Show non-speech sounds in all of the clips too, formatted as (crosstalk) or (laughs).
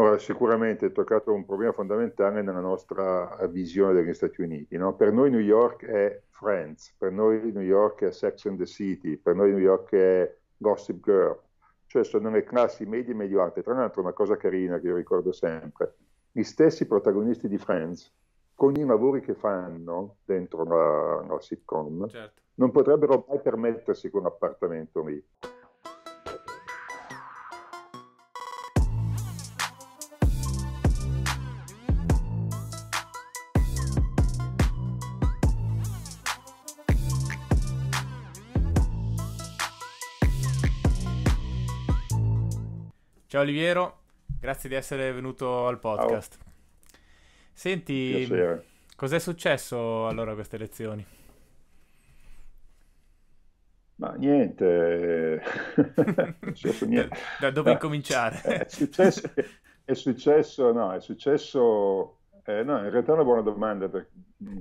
No, sicuramente è toccato un problema fondamentale nella nostra eh, visione degli Stati Uniti. No? Per noi New York è Friends, per noi New York è Sex and the City, per noi New York è Gossip Girl, cioè sono le classi medie e medio alte. Tra l'altro una cosa carina che io ricordo sempre, gli stessi protagonisti di Friends, con i lavori che fanno dentro la, la sitcom, certo. non potrebbero mai permettersi un appartamento lì. Ciao Oliviero, grazie di essere venuto al podcast. Ciao. Senti, Piacere. cos'è successo allora a queste elezioni? Ma niente, eh, (laughs) (laughs) niente. Da, da dove incominciare? Eh, è successo, è successo, no, è successo, eh, no, in realtà è una buona domanda per,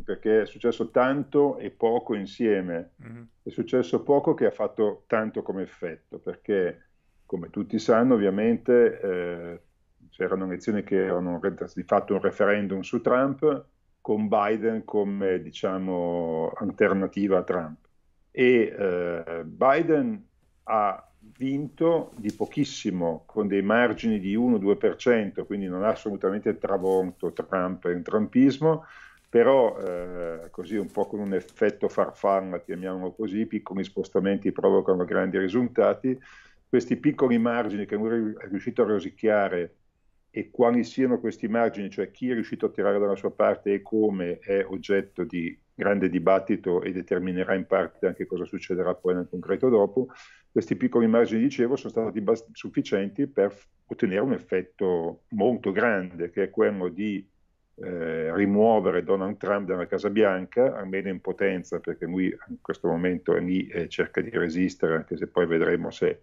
perché è successo tanto e poco insieme. Mm-hmm. È successo poco che ha fatto tanto come effetto, perché come tutti sanno, ovviamente, eh, c'erano elezioni che erano di fatto un referendum su Trump, con Biden come diciamo, alternativa a Trump. E eh, Biden ha vinto di pochissimo, con dei margini di 1-2%, quindi non ha assolutamente travolto Trump e il trumpismo, però eh, così un po' con un effetto farfalla, chiamiamolo così, piccoli spostamenti provocano grandi risultati, questi piccoli margini che lui è riuscito a rosicchiare e quali siano questi margini, cioè chi è riuscito a tirare dalla sua parte e come, è oggetto di grande dibattito e determinerà in parte anche cosa succederà poi nel concreto dopo, questi piccoli margini, dicevo, sono stati bast- sufficienti per ottenere un effetto molto grande, che è quello di eh, rimuovere Donald Trump dalla Casa Bianca, almeno in potenza, perché lui in questo momento è lì e cerca di resistere, anche se poi vedremo se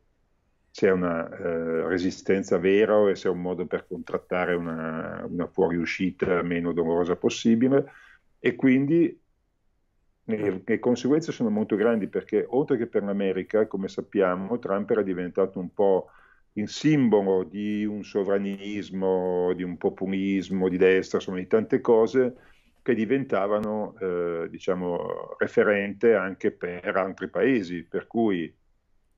se è una eh, resistenza vera o se è un modo per contrattare una, una fuoriuscita meno dolorosa possibile e quindi le, conseguenze sono molto grandi perché oltre che per l'America, come sappiamo, Trump era diventato un po' il simbolo di un sovranismo, di un populismo di destra, insomma di tante cose che diventavano eh, diciamo, referente anche per altri paesi, per cui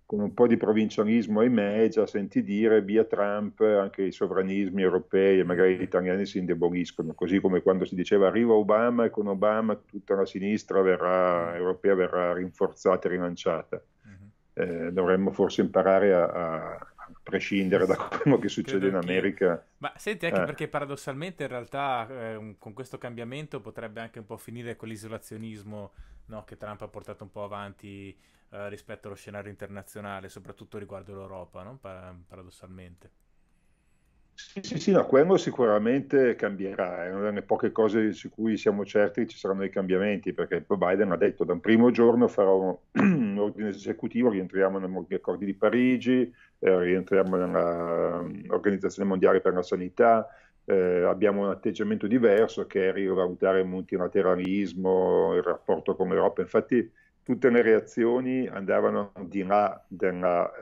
con un po' di provincialismo, ahimè, già senti dire via Trump anche i sovranismi europei e magari gli italiani si indeboliscono, così come quando si diceva arriva Obama e con Obama tutta la sinistra verrà, europea verrà rinforzata e rilanciata. Mm-hmm. Eh, dovremmo forse imparare a, a prescindere da quello che succede in America. Ma senti, anche eh. perché paradossalmente in realtà eh, con questo cambiamento potrebbe anche un po' finire con l'isolazionismo no, che Trump ha portato un po' avanti eh, rispetto allo scenario internazionale, soprattutto riguardo l'Europa, no? Par- paradossalmente. Sì, sì, sì, no, quello sicuramente cambierà, eh. è una delle poche cose su cui siamo certi che ci saranno dei cambiamenti, perché Biden ha detto da un primo giorno farò un (clears throat) ordine esecutivo, rientriamo negli accordi di Parigi, eh, rientriamo nell'Organizzazione mm, Mondiale per la Sanità, eh, abbiamo un atteggiamento diverso che è rivalutare il multilateralismo, il rapporto con l'Europa. Infatti tutte le reazioni andavano di là della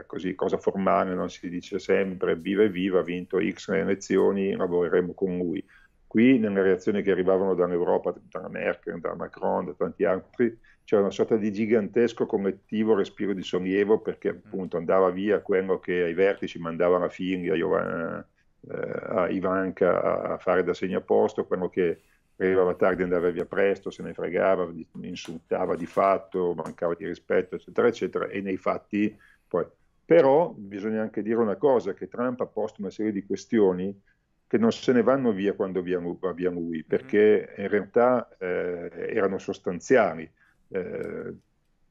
eh, così, cosa formale, non si dice sempre viva e viva, ha vinto X le elezioni, lavoreremo con lui. Qui nelle reazioni che arrivavano dall'Europa, da Merkel, da Macron, da tanti altri, c'era una sorta di gigantesco collettivo respiro di sollievo perché mm. appunto andava via quello che ai vertici mandava la figlia, Giovanna eh, a Ivanka a fare da segno a posto, quello che arrivava tardi andava via presto, se ne fregava, insultava di fatto, mancava di rispetto, eccetera, eccetera, e nei fatti poi. Però bisogna anche dire una cosa, che Trump ha posto una serie di questioni che non se ne vanno via quando va lui, mm-hmm. perché in realtà eh, erano sostanziali. Eh,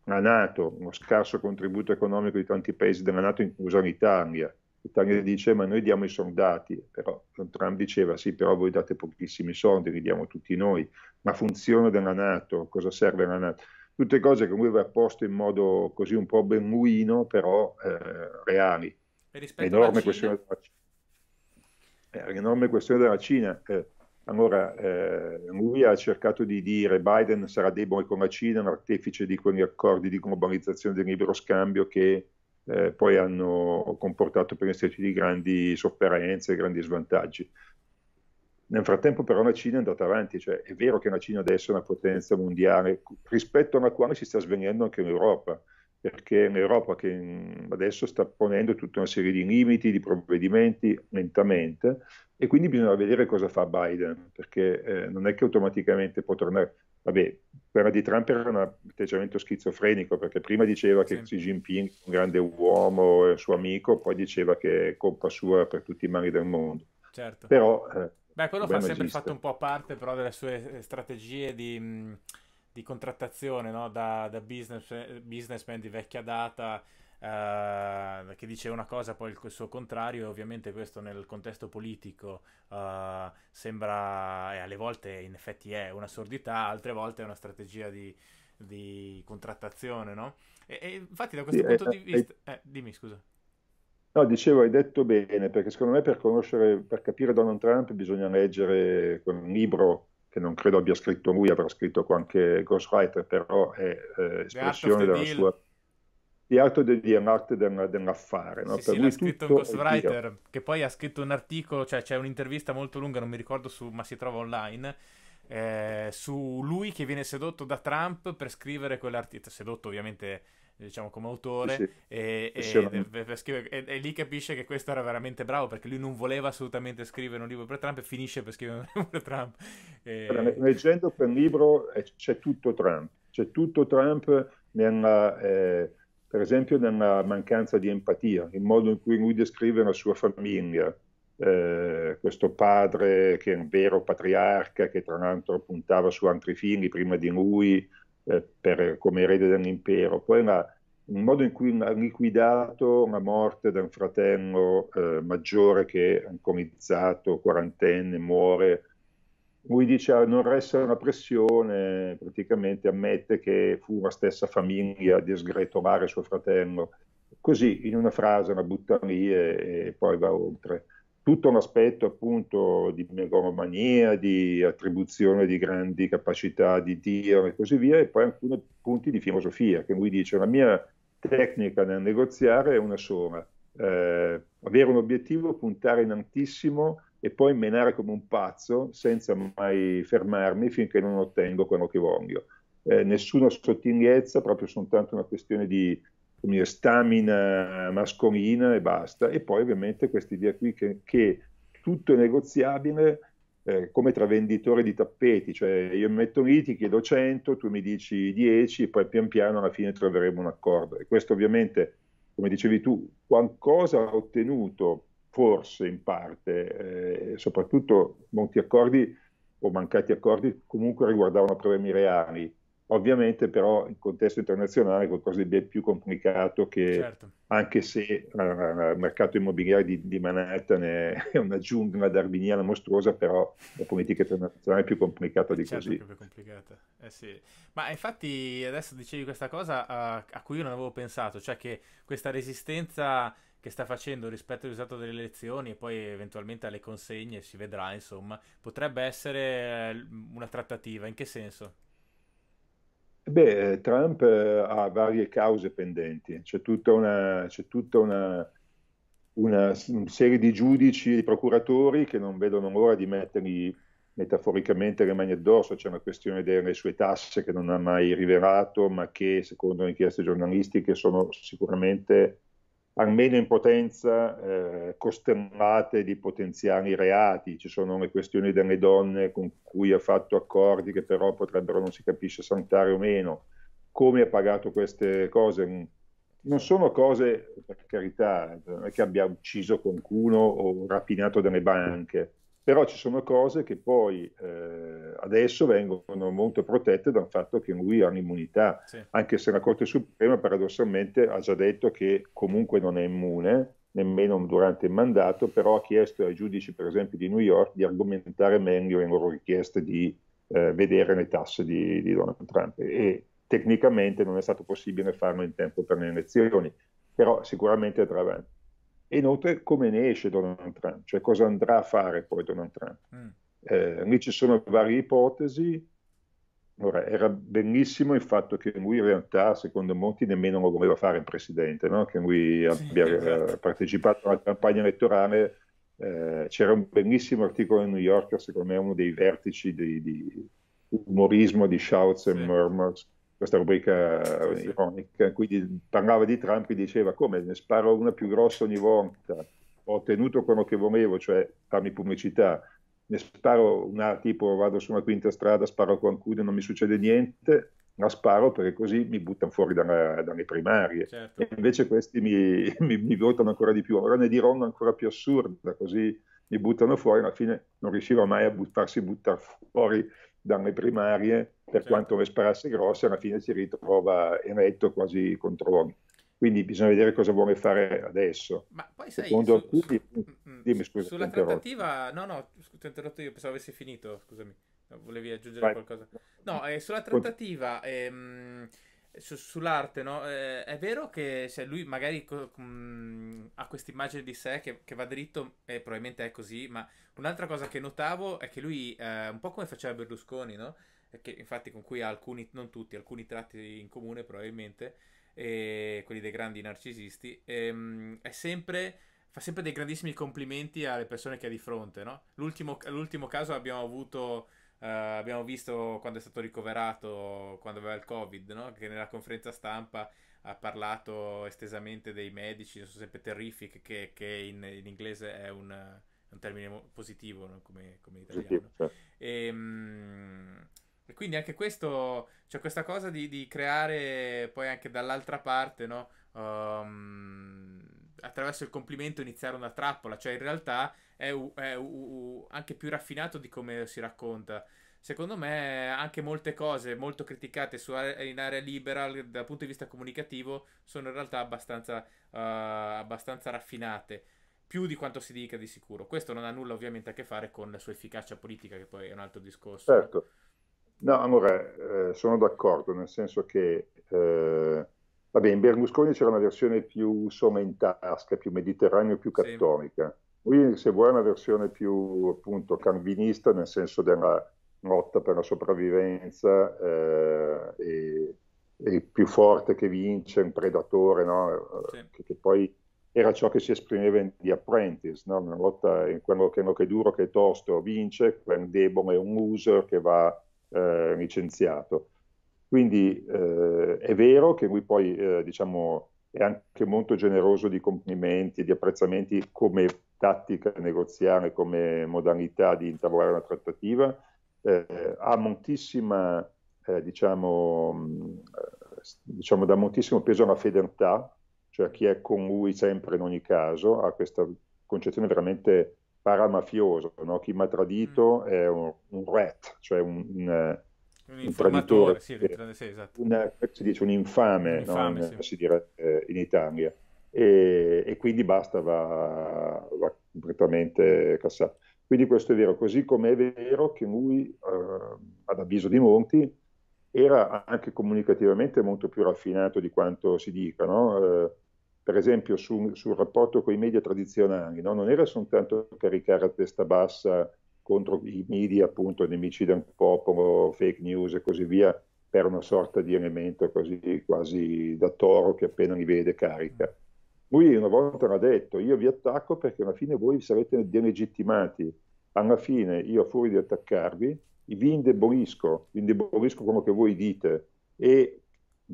la Nato, uno scarso contributo economico di tanti paesi della Nato, inclusa l'Italia, Italia dice ma noi diamo i soldati, però eh, Trump diceva sì però voi date pochissimi soldi, li diamo tutti noi, ma funziona della Nato, cosa serve la Nato? Tutte cose che lui aveva posto in modo così un po' benguino, però eh, reali. L'enorme questione, eh, l'enorme questione della Cina. Eh, allora, eh, lui ha cercato di dire Biden sarà debole con la Cina, l'artefice artefice di quegli accordi di globalizzazione del libero scambio che eh, poi hanno comportato per gli Stati Uniti grandi sofferenze, grandi svantaggi. Nel frattempo però la Cina è andata avanti, cioè è vero che la Cina adesso è una potenza mondiale rispetto alla quale si sta svegliando anche l'Europa, perché è l'Europa che mm, adesso sta ponendo tutta una serie di limiti, di provvedimenti lentamente e quindi bisogna vedere cosa fa Biden, perché eh, non è che automaticamente può tornare vabbè, quella di Trump era un atteggiamento schizofrenico perché prima diceva che Xi Jinping è un grande uomo e suo amico, poi diceva che è colpa sua per tutti i mali del mondo. Certo. Però, eh, Beh, quello fa sempre fatto un po' a parte però delle sue eh, strategie di, mm, di contrattazione no? da, da business, eh, businessman di vecchia data eh, che dice una cosa poi il suo contrario, ovviamente questo nel contesto politico eh, sembra, e eh, alle volte in effetti è una sordità, altre volte è una strategia di, di contrattazione, no? E, e, infatti da questo sì, punto eh, di vista... dimmi scusa. No, dicevo, hai detto bene, perché secondo me per conoscere, per capire Donald Trump bisogna leggere un libro che non credo abbia scritto lui, avrà scritto qualche ghostwriter, però è eh, espressione della deal. sua di arte del DM, arte del, dell'affare. No? Sì, per sì, l'ha scritto un ghostwriter che poi ha scritto un articolo, cioè c'è un'intervista molto lunga, non mi ricordo su, ma si trova online. Eh, su lui che viene sedotto da Trump per scrivere quell'articolo, sedotto ovviamente eh, diciamo come autore sì, sì. E, e, e, e, lì capisce che questo era veramente bravo perché lui non voleva assolutamente scrivere un libro per Trump e finisce per scrivere un (laughs) libro per Trump e... leggendo quel libro eh, c'è tutto Trump c'è tutto Trump nella, eh, per esempio nella mancanza di empatia, il modo in cui lui descrive la sua famiglia, eh, questo padre che è un vero patriarca, che tra l'altro puntava su altri figli prima di lui eh, per, come erede dell'impero, poi la, il modo in cui ha liquidato la morte di un fratello eh, maggiore che è anconizzato, quarantenne, muore lui dice ah, non resta una pressione, praticamente ammette che fu la stessa famiglia a sgretolare suo fratello. Così, in una frase, la butta lì e, e poi va oltre. Tutto un aspetto appunto di megalomania, di attribuzione di grandi capacità di Dio e così via, e poi alcuni punti di filosofia, che lui dice la mia tecnica nel negoziare è una sola, eh, avere un obiettivo, puntare in altissimo, e poi menare come un pazzo senza mai fermarmi finché non ottengo quello che voglio. Eh, nessuna sottigliezza, proprio soltanto una questione di dire, stamina mascolina e basta. E poi ovviamente questa idea qui che, che, tutto è negoziabile eh, come tra venditori di tappeti, cioè io mi metto lì, ti chiedo 100, tu mi dici 10, poi pian piano alla fine troveremo un accordo. E questo ovviamente, come dicevi tu, qualcosa ha ottenuto forse in parte, eh, soprattutto molti accordi o mancati accordi comunque riguardavano problemi reali. Ovviamente però in contesto internazionale è qualcosa di più complicato che certo. anche se eh, il mercato immobiliare di, di, Manhattan è (laughs) una giungla darwiniana mostruosa, però la politica internazionale è più complicata di certo così. Più complicata. Eh sì. Ma infatti adesso dicevi questa cosa a, eh, a cui io non avevo pensato, cioè che questa resistenza che sta facendo rispetto al risultato delle elezioni e poi eventualmente alle consegne, si vedrà insomma, potrebbe essere eh, una trattativa, in che senso? Beh, eh, Trump eh, ha varie cause pendenti, c'è tutta una, c'è tutta una, una serie di giudici e procuratori che non vedono l'ora di mettergli metaforicamente le mani addosso, c'è una questione delle sue tasse che non ha mai rivelato, ma che secondo inchieste giornalistiche sono sicuramente almeno in potenza, eh, costernate di potenziali reati, ci sono le questioni delle donne con cui ha fatto accordi che però potrebbero non si capisce saltare o meno, come ha pagato queste cose. Non sono cose, per carità, non eh, è che abbia ucciso qualcuno o rapinato delle banche, però ci sono cose che poi eh, adesso vengono molto protette dal fatto che lui ha un'immunità, sì. anche se la Corte Suprema paradossalmente ha già detto che comunque non è immune, nemmeno durante il mandato, però ha chiesto ai giudici, per esempio, di New York di argomentare meglio le loro richieste di eh, vedere le tasse di, di Donald Trump e tecnicamente non è stato possibile farlo in tempo per le elezioni, però sicuramente andrà avanti e inoltre come ne esce Donald Trump, cioè cosa andrà a fare poi Donald Trump. Mm. Eh, lì ci sono varie ipotesi. Ora, era bellissimo il fatto che lui in realtà, secondo Monti, nemmeno lo voleva fare in presidente, no? che lui abbia sì, eh, esatto. partecipato alla campagna elettorale. Eh, c'era un bellissimo articolo in New Yorker, secondo me uno dei vertici di, di umorismo di Shouts sì. and Murmurs, questa rubrica sì, ironica, in cui parlava di Trump e diceva come ne sparo una più grossa ogni volta, ho ottenuto quello che volevo, cioè farmi pubblicità, ne sparo una tipo vado su una quinta strada, sparo qualcuno e non mi succede niente, la sparo perché così mi buttano fuori dalla, dalle primarie. Certo. E invece questi mi, (laughs) mi, mi, votano ancora di più. Ora ne dirò una ancora più assurda, così mi buttano fuori, alla fine non riusciva mai a but- farsi buttare fuori dalle primarie, per certo. quanto le sparasse grosse, alla fine si ritrova eletto quasi contro Draghi. Quindi bisogna vedere cosa vuole fare adesso. Ma poi sai, Secondo su, alcuni... su, dimmi, mm, mm, scusa, sulla trattativa... No, no, scusa, ho interrotto io, pensavo avessi finito, scusami. Volevi aggiungere Vai. qualcosa? No, eh, sulla trattativa... Ehm... Su, sull'arte, no? Eh, è vero che cioè, lui magari co- com- ha questa immagine di sé che, che, va dritto e probabilmente è così, ma un'altra cosa che notavo è che lui, eh, un po' come faceva Berlusconi, no? Che infatti con cui ha alcuni, non tutti, alcuni tratti in comune probabilmente, e quelli dei grandi narcisisti, e, ehm, è sempre fa sempre dei grandissimi complimenti alle persone che ha di fronte, no? L'ultimo, l'ultimo caso abbiamo avuto, eh, abbiamo visto quando è stato ricoverato, quando aveva il Covid, no? Che nella conferenza stampa ha parlato estesamente dei medici, sono sempre terrific, che, che in, in, inglese è un, un termine positivo, no? come, come, in italiano. Sì, sì. E, certo. mh, ehm, e, quindi anche questo, cioè questa cosa di, di creare poi anche dall'altra parte, no? Um, attraverso il complimento iniziare una trappola, cioè in realtà è, u- è u- anche più raffinato di come si racconta secondo me anche molte cose molto criticate su, in area libera dal punto di vista comunicativo sono in realtà abbastanza, uh, abbastanza raffinate più di quanto si dica di sicuro. Questo non ha nulla ovviamente a che fare con la sua efficacia politica, che poi è un altro discorso. Certo. No, allora, eh, sono d'accordo, nel senso che, eh, vabbè, in Berlusconi c'era una versione più somma in tasca, più mediterranea, più cattolica. Sì. Lui, se vuoi, è una versione più, appunto, calvinista, nel senso della lotta per la sopravvivenza eh, e, e, il più forte che vince, un predatore, no? sì. che, che, poi era ciò che si esprimeva in The Apprentice, no? una lotta in quello che, è duro, che è tosto, vince, quel debole è un user che va eh, licenziato. Quindi eh, è vero che lui poi eh, diciamo, è anche molto generoso di complimenti, di apprezzamenti come tattica negoziale, come modalità di intavolare una trattativa, eh, ha moltissima, eh, diciamo, diciamo, dà moltissimo peso alla fedeltà, cioè chi è con lui sempre in ogni caso, ha questa concezione veramente paramafiosa, no? chi mi ha tradito mm. è un, un rat, cioè un, un, un traditore, sì, eh, sì, esatto. una, eh, si dice un infame, un infame no? sì. Eh, si direbbe eh, in Italia, e, e, quindi basta, va, va completamente cassato. Quindi questo è vero, così come è vero che lui, eh, ad avviso di Monti, era anche comunicativamente molto più raffinato di quanto si dica. No? Eh, per esempio su, sul rapporto con i media tradizionali, no? non era soltanto caricare a testa bassa contro i media, appunto, nemici del popolo, fake news e così via, per una sorta di elemento così quasi da toro che appena li vede carica. Lui una volta l'ha detto, io vi attacco perché alla fine voi sarete delegittimati, alla fine io fuori di attaccarvi vi indebolisco, vi indebolisco quello che voi dite e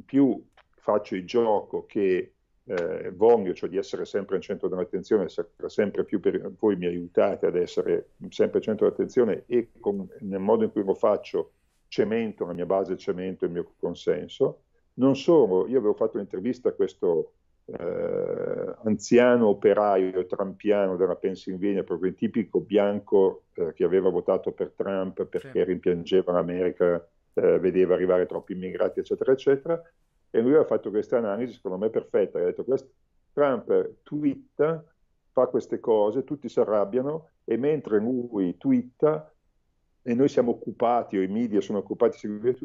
più faccio il gioco che eh, voglio, cioè di essere sempre al centro dell'attenzione, sempre più per voi mi aiutate ad essere sempre al centro dell'attenzione e con, nel modo in cui lo faccio cemento, la mia base cemento, il mio consenso. Non solo, io avevo fatto un'intervista a questo eh, anziano operaio trampiano della Pennsylvania, proprio il tipico bianco eh, che aveva votato per Trump perché sì. rimpiangeva l'America, eh, vedeva arrivare troppi immigrati, eccetera, eccetera. E lui ha fatto questa analisi, secondo me perfetta, ha detto quest- Trump twitta, fa queste cose, tutti si arrabbiano e mentre lui twitta e noi siamo occupati o i media sono occupati,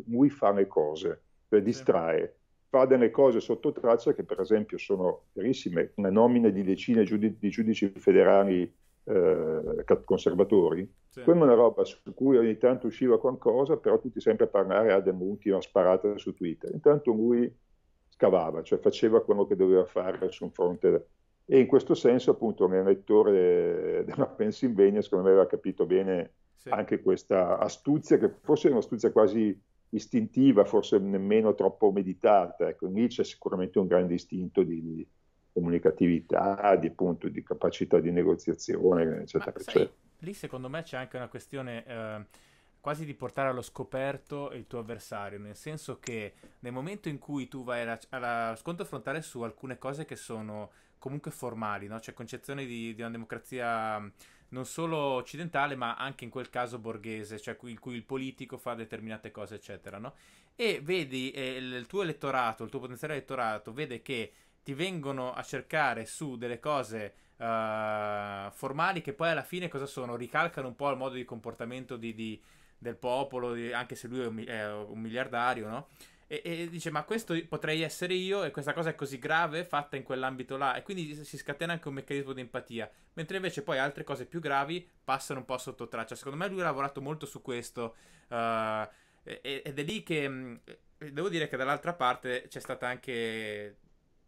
lui fa le cose, cioè distrae fa delle cose sotto traccia che per esempio sono verissime, una nomina di decine di giudici federali eh, conservatori, sì. quella è una roba su cui ogni tanto usciva qualcosa, però tutti sempre a parlare a ah, Demunti, una sparata su Twitter. Intanto lui scavava, cioè faceva quello che doveva fare su un fronte. E in questo senso appunto l'elettore della (laughs) Pennsylvania secondo me aveva capito bene sì. anche questa astuzia, che forse è un'astuzia quasi istintiva, forse nemmeno troppo meditata. Ecco, lì c'è sicuramente un grande istinto di, di comunicatività, di, appunto, di, capacità di negoziazione, eccetera, sai, eccetera. lì secondo me c'è anche una questione... Eh, quasi di portare allo scoperto il tuo avversario, nel senso che nel momento in cui tu vai allo scontro frontale su alcune cose che sono comunque formali, no? cioè concezione di, di una democrazia non solo occidentale, ma anche in quel caso borghese, cioè in cui il politico fa determinate cose, eccetera, no? E vedi eh, il tuo elettorato, il tuo potenziale elettorato, vede che ti vengono a cercare su delle cose uh, formali che poi alla fine cosa sono? Ricalcano un po' il modo di comportamento di, di, del popolo, di, anche se lui è un, è un miliardario, no? e, e, dice ma questo potrei essere io e questa cosa è così grave fatta in quell'ambito là e quindi si scatena anche un meccanismo di empatia, mentre invece poi altre cose più gravi passano un po' sotto traccia. Secondo me lui ha lavorato molto su questo uh, ed è lì che mm, devo dire che dall'altra parte c'è stata anche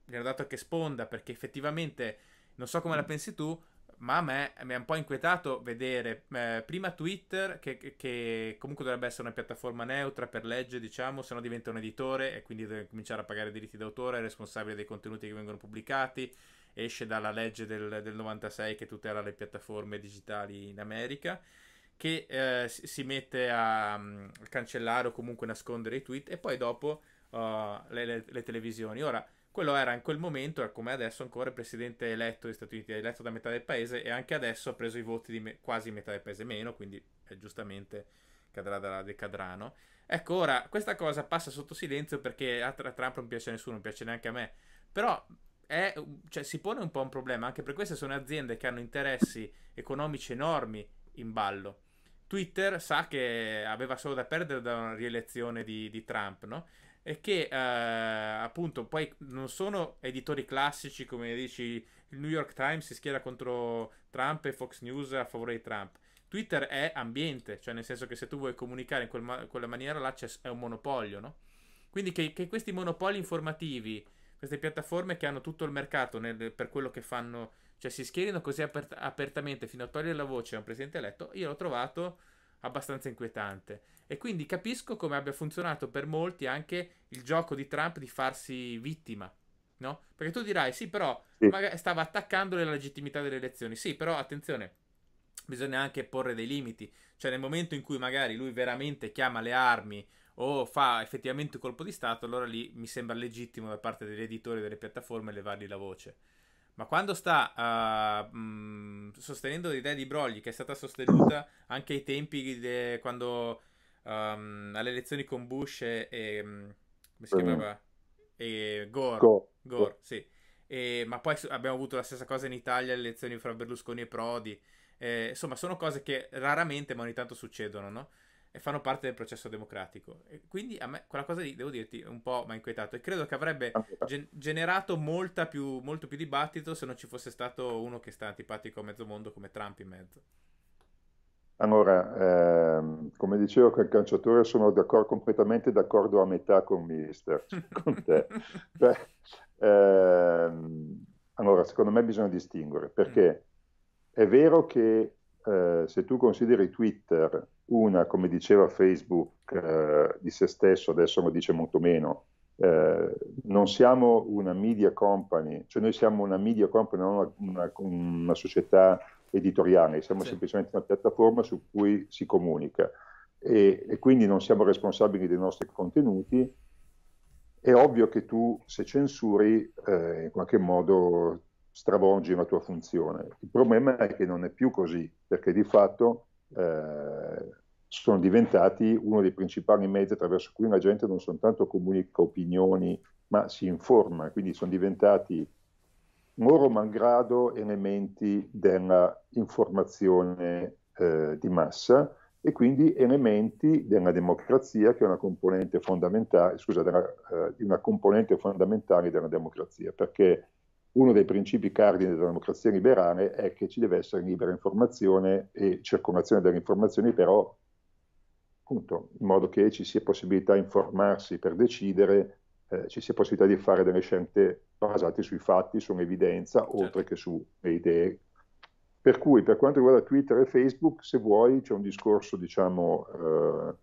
gli hanno dato anche sponda perché effettivamente non so come la pensi tu, ma a me mi ha un po' inquietato vedere eh, prima Twitter, che, che, comunque dovrebbe essere una piattaforma neutra per legge, diciamo, se no diventa un editore e quindi deve cominciare a pagare diritti d'autore, è responsabile dei contenuti che vengono pubblicati, esce dalla legge del, del 96 che tutela le piattaforme digitali in America che eh, si mette a, um, cancellare o comunque nascondere i tweet e poi dopo uh, le, le, le televisioni. Ora, quello era in quel momento, come adesso, ancora il presidente eletto degli Stati Uniti, è eletto da metà del paese e anche adesso ha preso i voti di me- quasi metà del paese meno, quindi eh, giustamente cadrà dalla decadrano. Ecco, ora questa cosa passa sotto silenzio perché a Trump non piace a nessuno, non piace neanche a me, però è, cioè, si pone un po' un problema, anche per queste sono aziende che hanno interessi economici enormi in ballo. Twitter sa che aveva solo da perdere da una rielezione di, di Trump, no? è che eh, appunto poi non sono editori classici come dici il New York Times si schiera contro Trump e Fox News a favore di Trump. Twitter è ambiente, cioè nel senso che se tu vuoi comunicare in quel ma- quella maniera là è un monopolio, no? Quindi che, che, questi monopoli informativi, queste piattaforme che hanno tutto il mercato nel, per quello che fanno, cioè si schierino così apert- apertamente fino a togliere la voce a un presidente eletto, io l'ho trovato abbastanza inquietante. E quindi capisco come abbia funzionato per molti anche il gioco di Trump di farsi vittima. No? Perché tu dirai, sì, però sì. stava attaccando la legittimità delle elezioni. Sì, però attenzione, bisogna anche porre dei limiti. Cioè, nel momento in cui magari lui veramente chiama le armi o fa effettivamente un colpo di Stato, allora lì mi sembra legittimo da parte degli editori delle piattaforme levargli la voce ma quando sta uh, mh, sostenendo l'idea di Brogli, che è stata sostenuta anche ai tempi de, quando um, alle elezioni con Bush e, e come si chiamava? E Gore. Go. Gore, sì. E, ma poi abbiamo avuto la stessa cosa in Italia, le elezioni fra Berlusconi e Prodi. Eh, insomma, sono cose che raramente, ma ogni tanto succedono, no? e fanno parte del processo democratico. E quindi a me quella cosa lì, devo dirti, un po' mi ha inquietato e credo che avrebbe ah, gen- generato più, molto più dibattito se non ci fosse stato uno che sta antipatico a mezzo mondo come Trump in mezzo. Allora, ehm, come dicevo che il calciatore sono d'accordo, completamente d'accordo a metà con Mister, (laughs) con te. Beh, ehm, allora, secondo me bisogna distinguere, perché mm. è vero che eh, se tu consideri Twitter una, come diceva Facebook eh, di se stesso, adesso lo dice molto meno, eh, non siamo una media company, cioè noi siamo una media company, non una, una, una società editoriale, siamo sì. semplicemente una piattaforma su cui si comunica e, e quindi non siamo responsabili dei nostri contenuti. È ovvio che tu, se censuri, eh, in qualche modo stravolgi la tua funzione. Il problema è che non è più così, perché di fatto eh, sono diventati uno dei principali mezzi attraverso cui la gente non soltanto comunica opinioni, ma si informa, quindi sono diventati loro malgrado elementi dell'informazione eh, di massa e quindi elementi della democrazia che è una componente fondamentale, scusa, della, eh, una componente fondamentale della democrazia, perché uno dei principi cardine della democrazia liberale è che ci deve essere libera informazione e circolazione delle informazioni, però appunto, in modo che ci sia possibilità di informarsi per decidere, eh, ci sia possibilità di fare delle scelte basate sui fatti, sull'evidenza, certo. oltre che sulle idee. Per cui per quanto riguarda Twitter e Facebook, se vuoi c'è un discorso, diciamo, eh,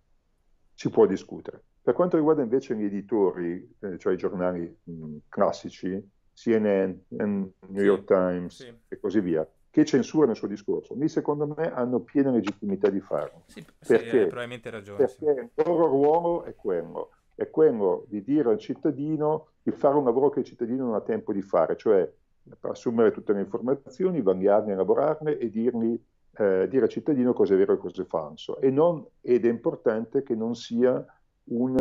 si può discutere. Per quanto riguarda invece gli editori, eh, cioè i giornali mh, classici, CNN, New York Times sì. e così via, che censurano il suo discorso, lì secondo me hanno piena legittimità di farlo. Sì, perché, sì, hai probabilmente ragione. Perché il loro ruolo è quello, è quello di dire al cittadino di fare un lavoro che il cittadino non ha tempo di fare, cioè assumere tutte le informazioni, vagliarne, elaborarne e dirgli, eh, dire al cittadino cosa è vero e cosa è falso. E non, ed è importante che non sia un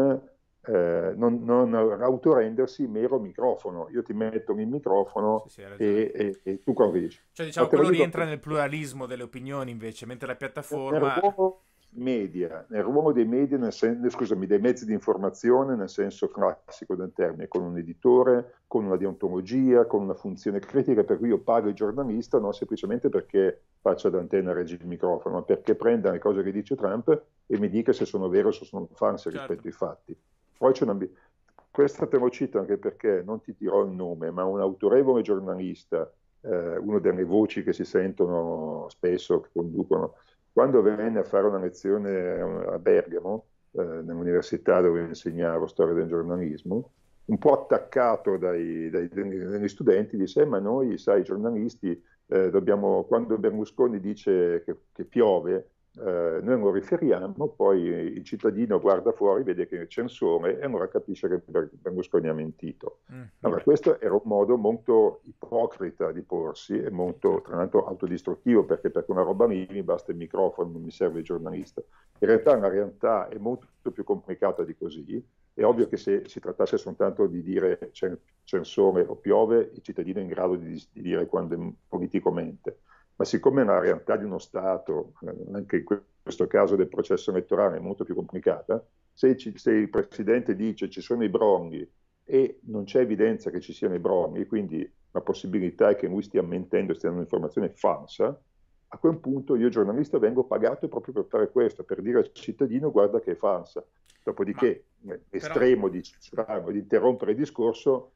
eh, non, non, autorendersi mero microfono. Io ti metto il microfono sì, sì, e, e, e, tu corrigi. Cioè, diciamo, quello rientra nel pluralismo delle opinioni, invece, mentre la piattaforma. Nel ruolo media, nel ruolo dei media, nel sen... scusami, dei mezzi di informazione nel senso classico del termine, con un editore, con una deontologia, con una funzione critica, per cui io pago il giornalista non semplicemente perché faccia d'antenna regge il microfono, ma perché prenda le cose che dice Trump e mi dica se sono vere o se sono false certo. rispetto ai fatti poi c'è una... Questa te lo cito anche perché non ti dirò il nome, ma un autorevole giornalista, eh, una delle voci che si sentono spesso, che conducono, quando venne a fare una lezione a Bergamo, eh, nell'università dove insegnavo storia del giornalismo, un po' attaccato dai, dai, dagli studenti, disse: eh, Ma noi, sai, giornalisti, eh, dobbiamo, quando Berlusconi dice che, che piove, eh, noi non riferiamo, poi il cittadino guarda fuori, vede che c'è un sole e allora capisce che Berlusconi ha mentito. Mm. Allora, questo era un modo molto ipocrita di porsi e molto, tra l'altro, autodistruttivo, perché per una roba mia mi basta il microfono, non mi serve il giornalista. In realtà la realtà è molto più complicata di così. È ovvio che se si trattasse soltanto di dire c'è, c'è un o piove, il cittadino è in grado di, di dire quando il politico ma siccome la realtà di uno Stato, eh, anche in questo caso del processo elettorale, è molto più complicata, se, ci, se il Presidente dice ci sono i brogli e non c'è evidenza che ci siano i brogli, quindi la possibilità è che lui stia mentendo, stia dando un'informazione falsa, a quel punto io giornalista vengo pagato proprio per fare questo, per dire al cittadino guarda che è falsa. Dopodiché, Ma, eh, estremo però... di di interrompere il discorso,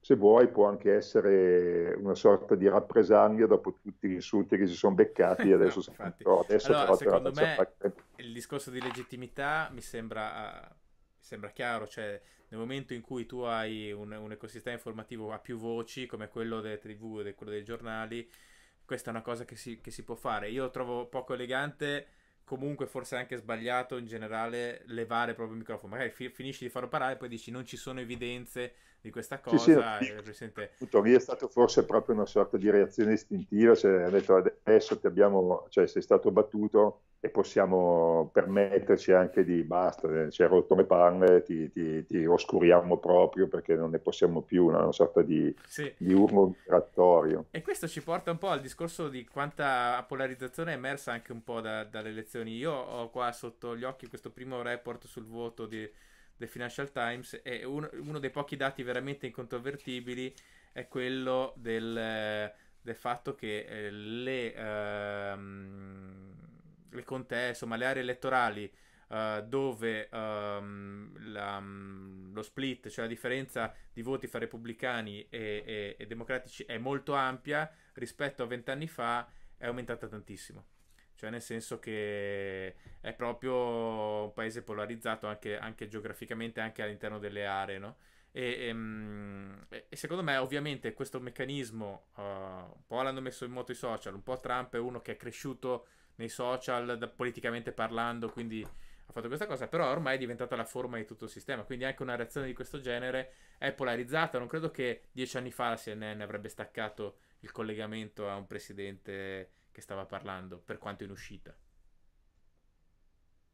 se vuoi può anche essere una sorta di rappresaglia dopo tutti gli insulti che si sono beccati e adesso, no, no, adesso allora, secondo me parte... il discorso di legittimità mi sembra, uh, mi sembra, chiaro cioè nel momento in cui tu hai un, un ecosistema informativo a più voci come quello delle tv e quello dei giornali questa è una cosa che si, che si può fare io lo trovo poco elegante comunque forse anche sbagliato in generale levare proprio il microfono magari fi- finisci di farlo parlare e poi dici non ci sono evidenze di questa cosa. Sì, sì, eh, e risente... tutto lì è stato forse proprio una sorta di reazione istintiva, cioè ha detto adesso ti abbiamo, cioè sei stato battuto e possiamo permetterci anche di basta, eh, ci hai rotto le palle, ti, ti, ti, oscuriamo proprio perché non ne possiamo più, una sorta di, sì. di urlo migratorio. E questo ci porta un po' al discorso di quanta polarizzazione è emersa anche un po' da, dalle elezioni. Io ho qua sotto gli occhi questo primo report sul voto di del Financial Times e uno, uno dei pochi dati veramente incontrovertibili è quello del, eh, del fatto che eh, le, ehm, le contee, insomma le aree elettorali Uh, dove um, la, um, lo split, cioè la differenza di voti fra repubblicani e, e, e democratici è molto ampia rispetto a vent'anni fa, è aumentata tantissimo cioè nel senso che è proprio un paese polarizzato anche, anche geograficamente, anche all'interno delle aree, no? E, ehm, e, e, secondo me, ovviamente, questo meccanismo uh, un po' l'hanno messo in moto i social, un po' Trump è uno che è cresciuto nei social da, politicamente parlando, quindi ha fatto questa cosa, però ormai è diventata la forma di tutto il sistema, quindi anche una reazione di questo genere è polarizzata, non credo che dieci anni fa la CNN avrebbe staccato il collegamento a un presidente che stava parlando, per quanto in uscita?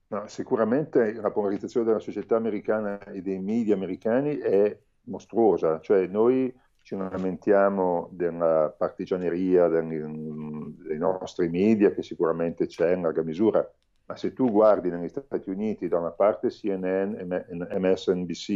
No, sicuramente la polarizzazione della società americana e dei media americani è mostruosa, cioè noi ci lamentiamo della partigianeria dei nostri media che sicuramente c'è in larga misura, ma se tu guardi negli Stati Uniti da una parte CNN e MSNBC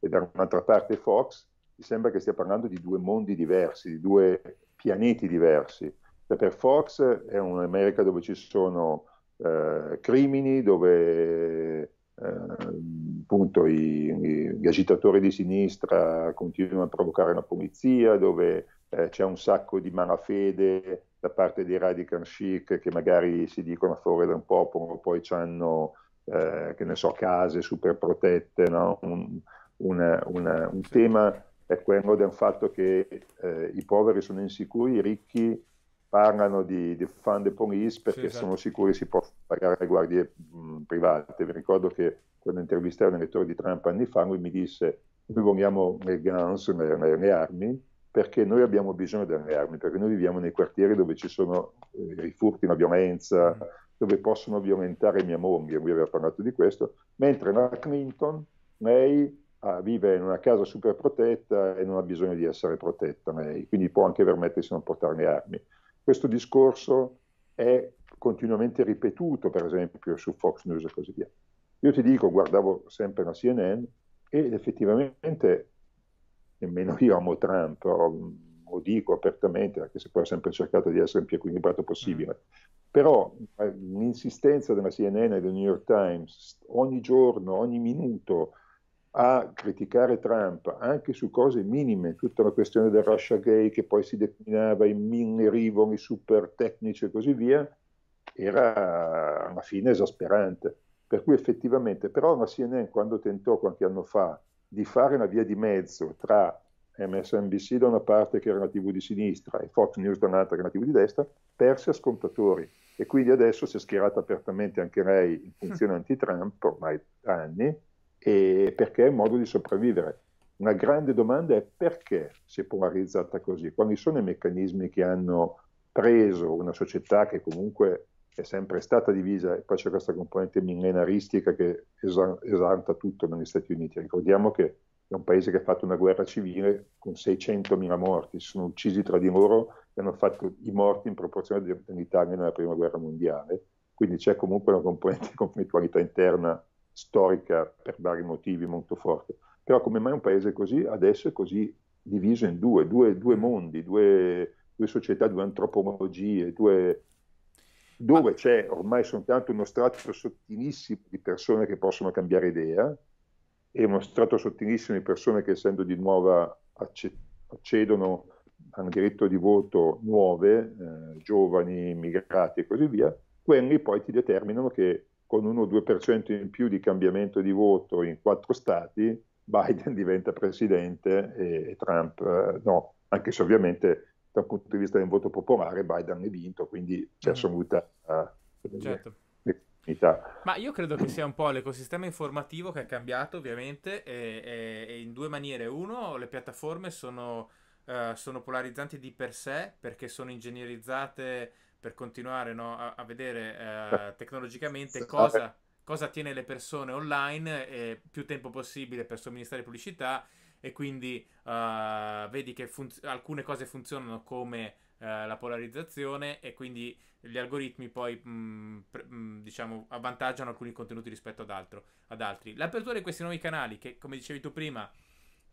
e da un'altra parte Fox, mi sembra che stia parlando di due mondi diversi, di due pianeti diversi per Fox è un'America dove ci sono eh, crimini, dove eh, appunto i, gli agitatori di sinistra continuano a provocare la polizia, dove eh, c'è un sacco di malafede da parte dei radical chic che magari si dicono a favore del popolo, poi hanno, eh, che ne so, case super protette. No? Un, una, una, un, tema è quello del fatto che eh, i poveri sono insicuri, i ricchi parlano di defund police perché sì, esatto. sono sicuri si può pagare le guardie mh, private. Vi ricordo che quando intervistai un elettore di Trump anni fa, lui mi disse noi vogliamo le guns, le, le, le, armi, perché noi abbiamo bisogno delle armi, perché noi viviamo nei quartieri dove ci sono eh, i furti, la violenza, mm. dove possono violentare mia moglie, lui aveva parlato di questo, mentre la Clinton, lei ah, vive in una casa super protetta e non ha bisogno di essere protetta lei, quindi può anche permettersi di non portare le armi. Questo discorso è continuamente ripetuto, per esempio, su Fox News e così via. Io ti dico, guardavo sempre la CNN ed effettivamente nemmeno io amo Trump, o, o dico apertamente, anche se poi ho sempre cercato di essere il più equilibrato possibile, mm. però eh, l'insistenza della CNN e del New York Times ogni giorno, ogni minuto, a criticare Trump anche su cose minime, tutta la questione del Russia Gay che poi si declinava in mini rivoli super tecnici e così via, era alla fine esasperante. Per cui effettivamente, però la CNN quando tentò qualche anno fa di fare una via di mezzo tra MSNBC da una parte che era una TV di sinistra e Fox News da un'altra che era una TV di destra, perse a scontatori e quindi adesso si è schierata apertamente anche lei in funzione mm. anti-Trump ormai da anni e perché è un modo di sopravvivere. Una grande domanda è perché si è polarizzata così? Quali sono i meccanismi che hanno preso una società che comunque è sempre stata divisa, e poi c'è questa componente millenaristica che esalta tutto negli Stati Uniti. Ricordiamo che è un paese che ha fatto una guerra civile con 600.000 morti, si sono uccisi tra di loro e hanno fatto i morti in proporzione dell'Italia nella prima guerra mondiale, quindi c'è comunque una componente di (laughs) conflittualità interna storica per vari motivi molto forte. Però come mai un paese così adesso è così diviso in due, due, due mm. mondi, due, due, società, due antropologie, due... dove c'è ormai soltanto uno strato sottilissimo di persone che possono cambiare idea e uno strato sottilissimo di persone che essendo di nuova accedono a un diritto di voto nuove, eh, giovani, immigrati e così via, quelli poi ti determinano che con 1-2% in più di cambiamento di voto in quattro stati, Biden diventa presidente e, Trump eh, no, anche se ovviamente dal punto di vista del voto popolare Biden è vinto, quindi c'è certo. assoluta... Eh, certo. Ma io credo che sia un po' l'ecosistema informativo che è cambiato ovviamente e, e, e in due maniere. Uno, le piattaforme sono, uh, sono polarizzanti di per sé perché sono ingegnerizzate per continuare no, a, a, vedere eh, tecnologicamente cosa, cosa, tiene le persone online eh, più tempo possibile per somministrare pubblicità e quindi eh, vedi che fun- alcune cose funzionano come eh, la polarizzazione e quindi gli algoritmi poi mh, mm, pre- mh, mm, diciamo avvantaggiano alcuni contenuti rispetto ad, altro, ad altri. L'apertura di questi nuovi canali che come dicevi tu prima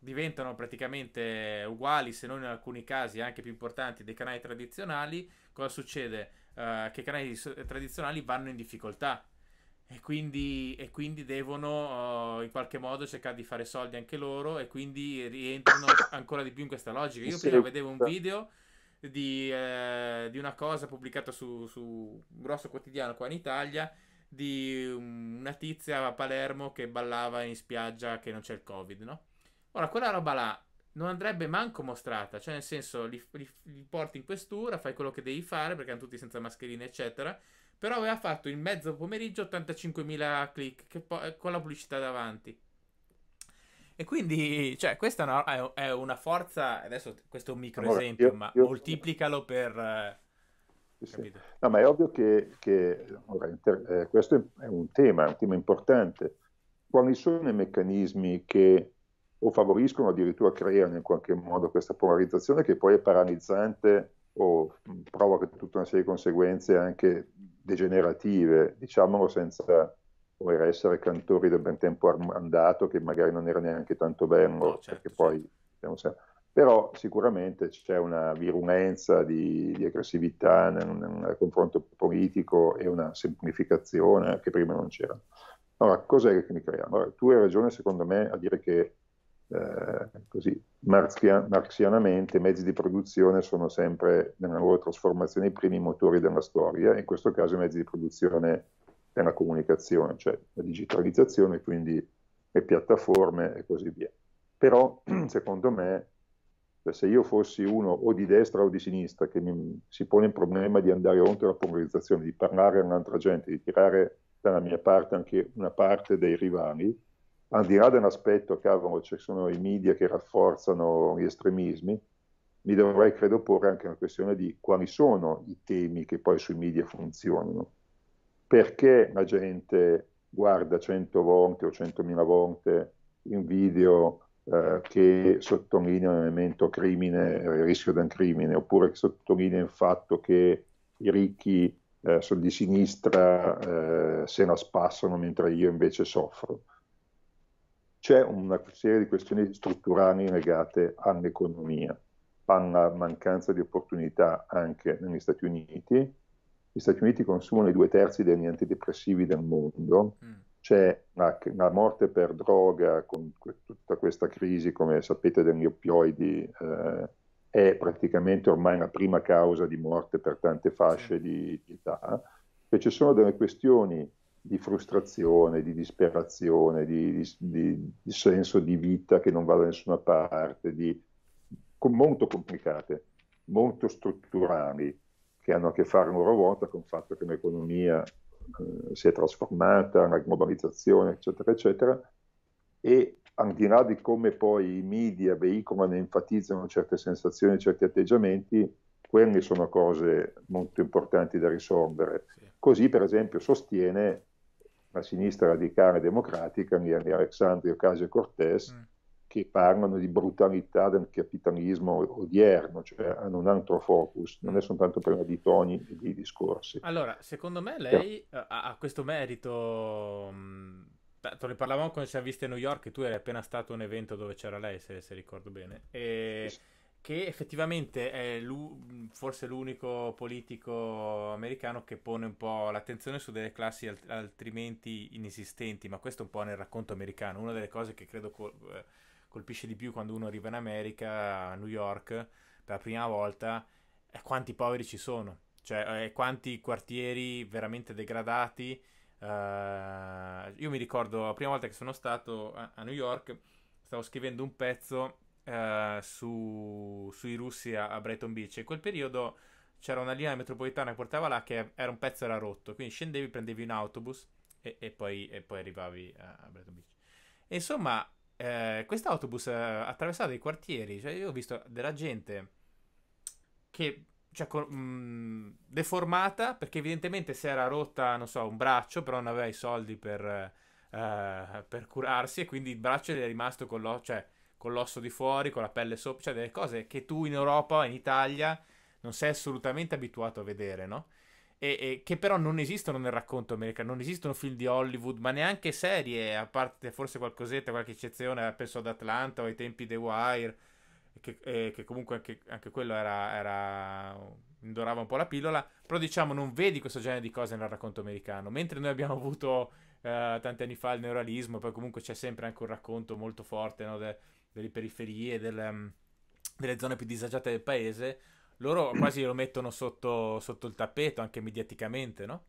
diventano praticamente uguali, se non in alcuni casi anche più importanti, dei canali tradizionali, cosa succede? Uh, che i canali tradizionali vanno in difficoltà e quindi, e quindi devono uh, in qualche modo cercare di fare soldi anche loro e quindi rientrano ancora di più in questa logica. Io sì, prima vedevo un video di, eh, di una cosa pubblicata su, su un grosso quotidiano qua in Italia di una tizia a Palermo che ballava in spiaggia che non c'è il covid, no? Ora, quella roba là non andrebbe manco mostrata, cioè nel senso li, li, li porti in questura, fai quello che devi fare perché hanno tutti senza mascherine, eccetera. Però aveva fatto in mezzo pomeriggio 85.000 click po- eh, con la pubblicità davanti. E quindi, cioè, questa è una, è una forza. Adesso questo è un micro allora, esempio, io, ma io... moltiplicalo per. Eh, sì. No, ma è ovvio che, che ora, inter- eh, questo è un tema, un tema importante. Quali sono i meccanismi che o favoriscono, addirittura creano in qualche modo questa polarizzazione che poi è paralizzante o provoca tutta una serie di conseguenze anche degenerative, diciamolo senza voler essere cantori del ben tempo andato che magari non era neanche tanto bello, no, certo, poi, certo. però sicuramente c'è una virulenza di, di aggressività nel, nel, confronto politico e una semplificazione che prima non c'era. Allora, cos'è che mi crea? Allora, tu hai ragione secondo me a dire che eh, così, marxianamente, i mezzi di produzione sono sempre nella loro trasformazione i primi motori della storia, in questo caso i mezzi di produzione della comunicazione, cioè la digitalizzazione, quindi le piattaforme e così via. Però, (clears throat) secondo me, cioè, se io fossi uno o di destra o di sinistra che mi, si pone il problema di andare oltre la polarizzazione, di parlare a un'altra gente, di tirare dalla mia parte anche una parte dei rivali, al di là dell'aspetto, che cavolo, ci sono i media che rafforzano gli estremismi, mi dovrei credo porre anche una questione di quali sono i temi che poi sui media funzionano. Perché la gente guarda cento volte o centomila volte un video eh, che sottolinea un elemento crimine, il rischio di un crimine, oppure che sottolinea il fatto che i ricchi eh, sono di sinistra eh, se la spassano mentre io invece soffro c'è una serie di questioni strutturali legate all'economia, alla mancanza di opportunità anche negli Stati Uniti. Gli Stati Uniti consumano i due terzi degli antidepressivi del mondo, mm. c'è la, la, morte per droga con que- tutta questa crisi, come sapete, degli oppioidi. Eh, è praticamente ormai la prima causa di morte per tante fasce di età, e ci sono delle questioni di frustrazione, di disperazione, di, di, di, senso di vita che non va da nessuna parte, di, molto complicate, molto strutturali, che hanno a che fare una volta con il fatto che un'economia eh, si è trasformata, la globalizzazione, eccetera, eccetera, e al di là di come poi i media veicolano e enfatizzano certe sensazioni, certi atteggiamenti, quelle sono cose molto importanti da risolvere. Così, per esempio, sostiene la sinistra radicale democratica, di Alexandria Ocasio-Cortez, mm. che parlano di brutalità del capitalismo odierno, cioè hanno un altro focus, non mm. è soltanto prima di toni e di discorsi. Allora, secondo me lei Però... Eh, ha questo merito... Mm, Tanto ne parlavamo quando ci siamo visti a New York e tu eri appena stato a un evento dove c'era lei, se, se ricordo bene. E... Sì che effettivamente è forse l'unico politico americano che pone un po' l'attenzione su delle classi alt- altrimenti inesistenti, ma questo è un po' nel racconto americano. Una delle cose che credo col- eh, colpisce di più quando uno arriva in America, a New York, per la prima volta, è quanti poveri ci sono, cioè eh, quanti quartieri veramente degradati. Uh, io mi ricordo la prima volta che sono stato a, a New York, stavo scrivendo un pezzo eh, su, sui russi a, a, Brighton Beach. E in quel periodo c'era una linea metropolitana che portava là che era un pezzo era rotto. Quindi scendevi, prendevi un autobus e, e, poi, e poi, arrivavi a, Brighton Beach. E insomma, eh, quest'autobus eh, attraversava dei quartieri. Cioè, io ho visto della gente che cioè, mh, deformata perché evidentemente si era rotta, non so, un braccio, però non aveva i soldi per, uh, per curarsi e quindi il braccio gli è rimasto con l'occhio, cioè con l'osso di fuori, con la pelle sopra, cioè delle cose che tu in Europa, in Italia, non sei assolutamente abituato a vedere, no? E, e, che però non esistono nel racconto americano, non esistono film di Hollywood, ma neanche serie, a parte forse qualcosetta, qualche eccezione, eh, penso ad Atlanta o ai tempi The Wire, che, eh, che comunque anche, anche quello era, era, indorava un po' la pillola, però diciamo non vedi questo genere di cose nel racconto americano, mentre noi abbiamo avuto eh, tanti anni fa il neuralismo, poi comunque c'è sempre anche un racconto molto forte no, de, delle periferie, del, mm, delle zone più disagiate del paese, loro (clears throat) quasi lo mettono sotto, sotto il tappeto anche mediaticamente, no?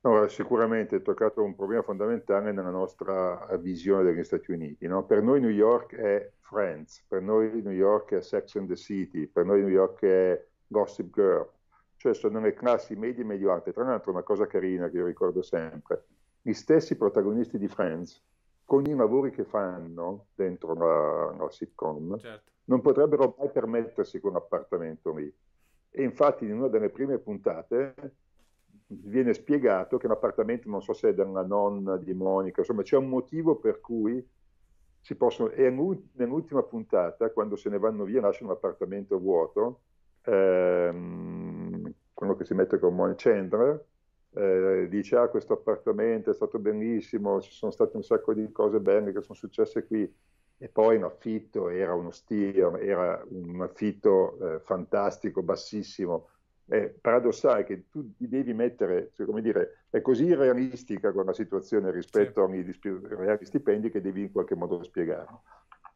No, eh, sicuramente è toccato un problema fondamentale nella nostra eh, visione degli Stati Uniti. No? Per noi New York è Friends, per noi New York è Sex and the City, per noi New York è Gossip Girl, cioè sono le classi medie e medio alte. Tra l'altro una cosa carina che io ricordo sempre, gli stessi protagonisti di Friends con i lavori che fanno dentro la, la sitcom, certo. non potrebbero mai permettersi con un appartamento lì. E infatti in una delle prime puntate viene spiegato che l'appartamento, non so se è della nonna di Monica, insomma c'è un motivo per cui si possono... E nell'ultima puntata, quando se ne vanno via, lasciano appartamento vuoto, ehm, quello che si mette con Monica Chandler, eh, dice ah questo appartamento è stato bellissimo, ci sono state un sacco di cose belle che sono successe qui e poi in affitto era uno stile, era un affitto eh, fantastico, bassissimo. È paradossale che tu devi mettere, cioè, come dire, è così realistica quella situazione rispetto sì. a reali stipendi che devi in qualche modo spiegarlo.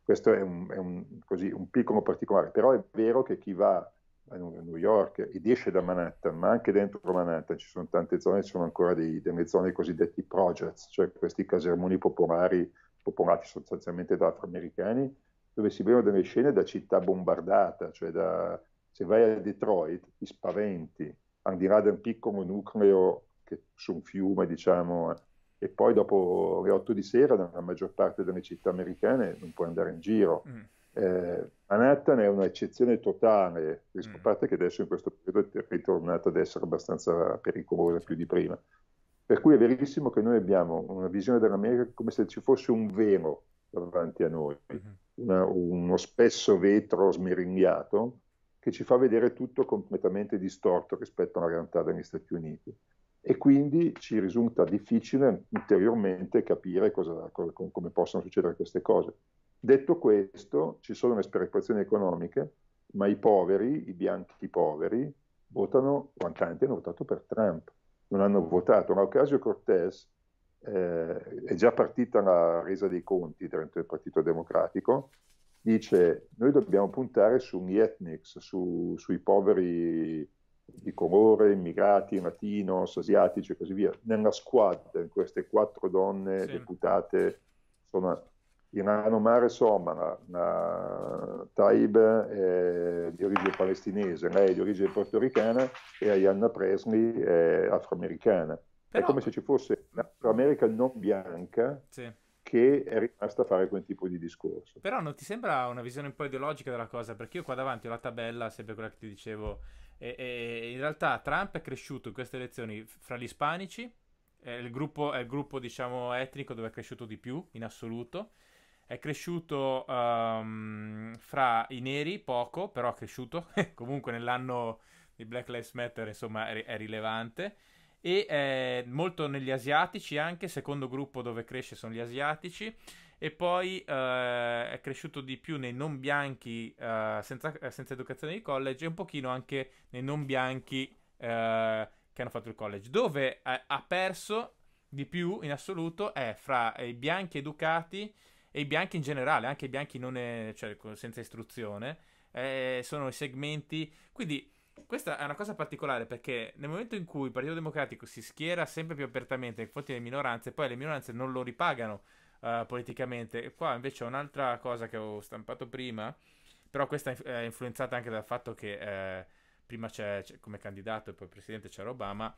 Questo è, un, è un, così, un piccolo particolare, però è vero che chi va a New York ed esce da Manhattan, ma anche dentro Manhattan ci sono tante zone, ci sono ancora dei, delle zone cosiddetti projects, cioè questi casermoni popolari, popolati sostanzialmente da afroamericani, dove si vedono delle scene da città bombardata, cioè da, se vai a Detroit ti spaventi, al di là di un piccolo nucleo che, su un fiume, diciamo, eh. e poi dopo le 8 di sera nella maggior parte delle città americane non puoi andare in giro. Mm eh, Manhattan è un'eccezione totale, si scopate mm. che adesso in questo periodo è ritornata ad essere abbastanza pericolosa più di prima. Per cui è verissimo che noi abbiamo una visione dell'America come se ci fosse un velo davanti a noi, mm. una, uno spesso vetro smeringhiato che ci fa vedere tutto completamente distorto rispetto alla realtà degli Stati Uniti e quindi ci risulta difficile ulteriormente capire cosa, come possono succedere queste cose. Detto questo, ci sono le sperequazioni economiche, ma i poveri, i bianchi poveri, votano, quanti hanno votato per Trump, non hanno votato. Ma Ocasio Cortez eh, è già partita la resa dei conti dentro il Partito Democratico, dice noi dobbiamo puntare su gli ethnics, su, sui poveri di colore, immigrati, latinos, asiatici e così via. Nella squad, queste quattro donne sì. deputate, sono Iran Omar Somara, una Taib è di origine palestinese, lei è di origine portoricana e Ayanna Presley è afroamericana. Però... È come se ci fosse un'America non bianca sì. che è rimasta a fare quel tipo di discorso. Però non ti sembra una visione un po' ideologica della cosa? Perché io qua davanti ho la tabella, sempre quella che ti dicevo, e, e in realtà Trump è cresciuto in queste elezioni fra gli ispanici, è il gruppo, è il gruppo diciamo, etnico dove è cresciuto di più in assoluto è cresciuto um, fra i neri poco, però è cresciuto. (laughs) Comunque nell'anno di Black Lives Matter, insomma, è, è rilevante e eh, molto negli asiatici anche, secondo gruppo dove cresce sono gli asiatici e poi eh, è cresciuto di più nei non bianchi eh, senza, eh, senza, educazione di college e un pochino anche nei non bianchi eh, che hanno fatto il college, dove ha perso di più in assoluto è fra i bianchi educati e i bianchi in generale, anche i bianchi è, cioè, senza istruzione, eh, sono i segmenti. Quindi questa è una cosa particolare perché nel momento in cui il Partito Democratico si schiera sempre più apertamente nei confronti delle minoranze, poi le minoranze non lo ripagano uh, politicamente. E qua invece ho un'altra cosa che ho stampato prima, però questa è influenzata anche dal fatto che eh, prima c'è, c'è, come candidato e poi presidente c'era Obama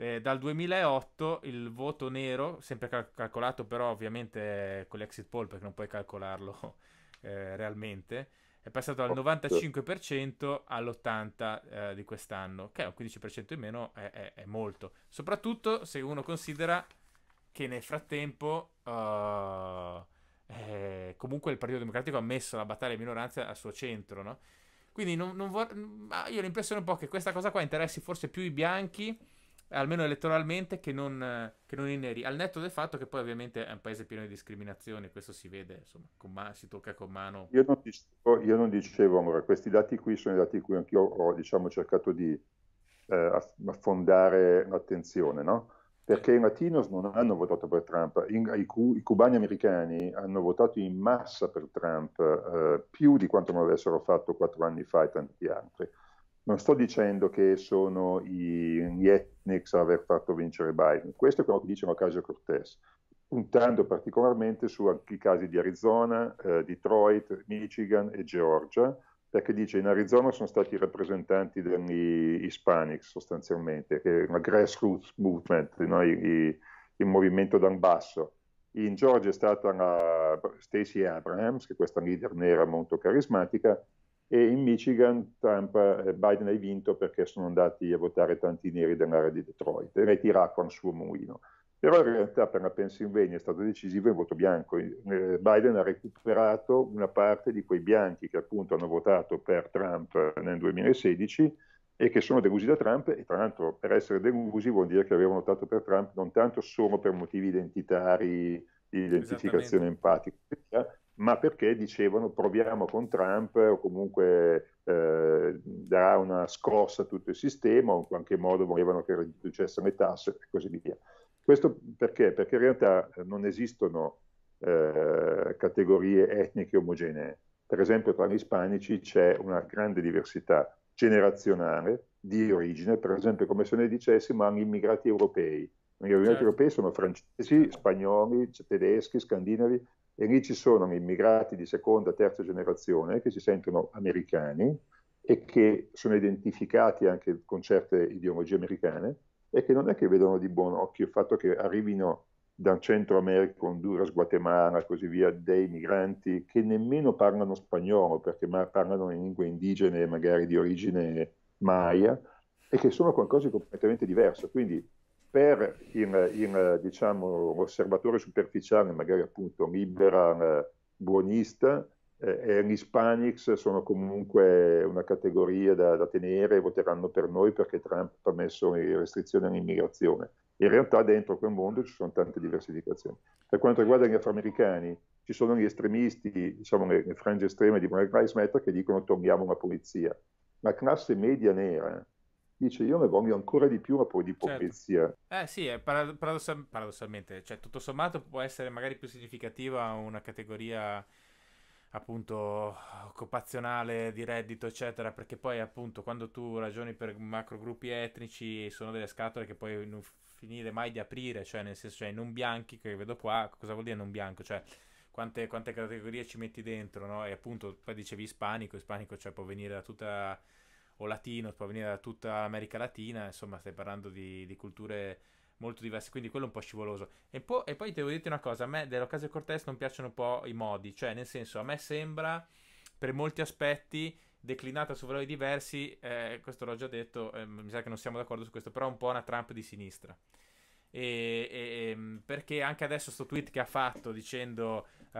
eh, dal 2008 il voto nero, sempre cal- calcolato però ovviamente con l'exit poll perché non puoi calcolarlo (laughs) eh, realmente, è passato dal 95% all'80% eh, di quest'anno, che è un 15% in meno, è, è, è, molto. Soprattutto se uno considera che nel frattempo uh, comunque il Partito Democratico ha messo la battaglia di minoranza al suo centro, no? Quindi non, non vor- io ho l'impressione un po' che questa cosa qua interessi forse più i bianchi almeno elettoralmente, che non, che non i neri. Al netto del fatto che poi ovviamente è un paese pieno di discriminazioni, questo si vede, insomma, man- si tocca con mano. Io non dicevo, oh, io non dicevo amore, questi dati qui sono i dati cui anch'io ho diciamo, cercato di eh, affondare l'attenzione, no? Perché i latinos non hanno votato per Trump, in, i, i, cubani americani hanno votato in massa per Trump, eh, più di quanto non avessero fatto quattro anni fa e tanti altri non sto dicendo che sono i, gli etnics a aver fatto vincere Biden, questo è quello che diceva Casio Cortez, puntando particolarmente su anche i casi di Arizona, eh, Detroit, Michigan e Georgia, perché dice in Arizona sono stati i rappresentanti degli Hispanics sostanzialmente, che eh, è una grassroots movement, no? I, i, il movimento dal basso. In Georgia è stata Stacey Abrahams, che è questa leader nera molto carismatica, e in Michigan Trump, eh, Biden hai vinto perché sono andati a votare tanti neri dell'area di Detroit e lei tira acqua al suo mulino. Però in realtà per la Pennsylvania è stato decisivo il voto bianco. Eh, Biden ha recuperato una parte di quei bianchi che appunto hanno votato per Trump nel 2016 e che sono delusi da Trump e tra l'altro per essere delusi vuol dire che avevano votato per Trump non tanto solo per motivi identitari, di identificazione empatica, ma perché dicevano proviamo con Trump o comunque eh, darà una scossa a tutto il sistema o in qualche modo volevano che riducessero le tasse e così via. Questo perché? Perché in realtà eh, non esistono eh, categorie etniche omogenee. Per esempio tra gli ispanici c'è una grande diversità generazionale, di origine, per esempio come se noi dicessimo agli immigrati europei. Gli immigrati certo. europei sono francesi, spagnoli, tedeschi, scandinavi, e lì ci sono immigrati di seconda, terza generazione che si sentono americani e che sono identificati anche con certe ideologie americane e che non è che vedono di buon occhio il fatto che arrivino da Centro America, Honduras, Guatemala e così via, dei migranti che nemmeno parlano spagnolo perché parlano in lingue indigene magari di origine maya e che sono qualcosa di completamente diverso. Quindi per il, il diciamo, osservatore superficiale, magari appunto liberal buonista, eh, gli Hispanics sono comunque una categoria da, da tenere e voteranno per noi perché Trump ha messo restrizioni all'immigrazione. In realtà dentro quel mondo ci sono tante diversificazioni. Per quanto riguarda gli afroamericani, ci sono gli estremisti, diciamo le, le frange estreme di Black Lives Matter che dicono torniamo alla polizia. La classe media nera dice io ne voglio ancora di più ma poi di ipocrisia. Certo. Eh. eh sì, paradossal- paradossalmente, cioè tutto sommato può essere magari più significativa una categoria appunto occupazionale di reddito eccetera perché poi appunto quando tu ragioni per macro gruppi etnici sono delle scatole che poi non finire mai di aprire cioè nel senso cioè non bianchi che vedo qua cosa vuol dire non bianco cioè quante, quante categorie ci metti dentro no? e appunto poi dicevi ispanico ispanico cioè può venire da tutta o latino, può venire da tutta l'America Latina, insomma stai parlando di, di culture molto diverse, quindi quello è un po' scivoloso. E, po- e poi devo dirti una cosa, a me dell'Ocasio Cortez non piacciono un po' i modi, cioè nel senso a me sembra per molti aspetti declinata su valori diversi, eh, questo l'ho già detto, eh, mi sa che non siamo d'accordo su questo, però è un po' una Trump di sinistra. E, e, ehm, perché anche adesso sto tweet che ha fatto dicendo Uh,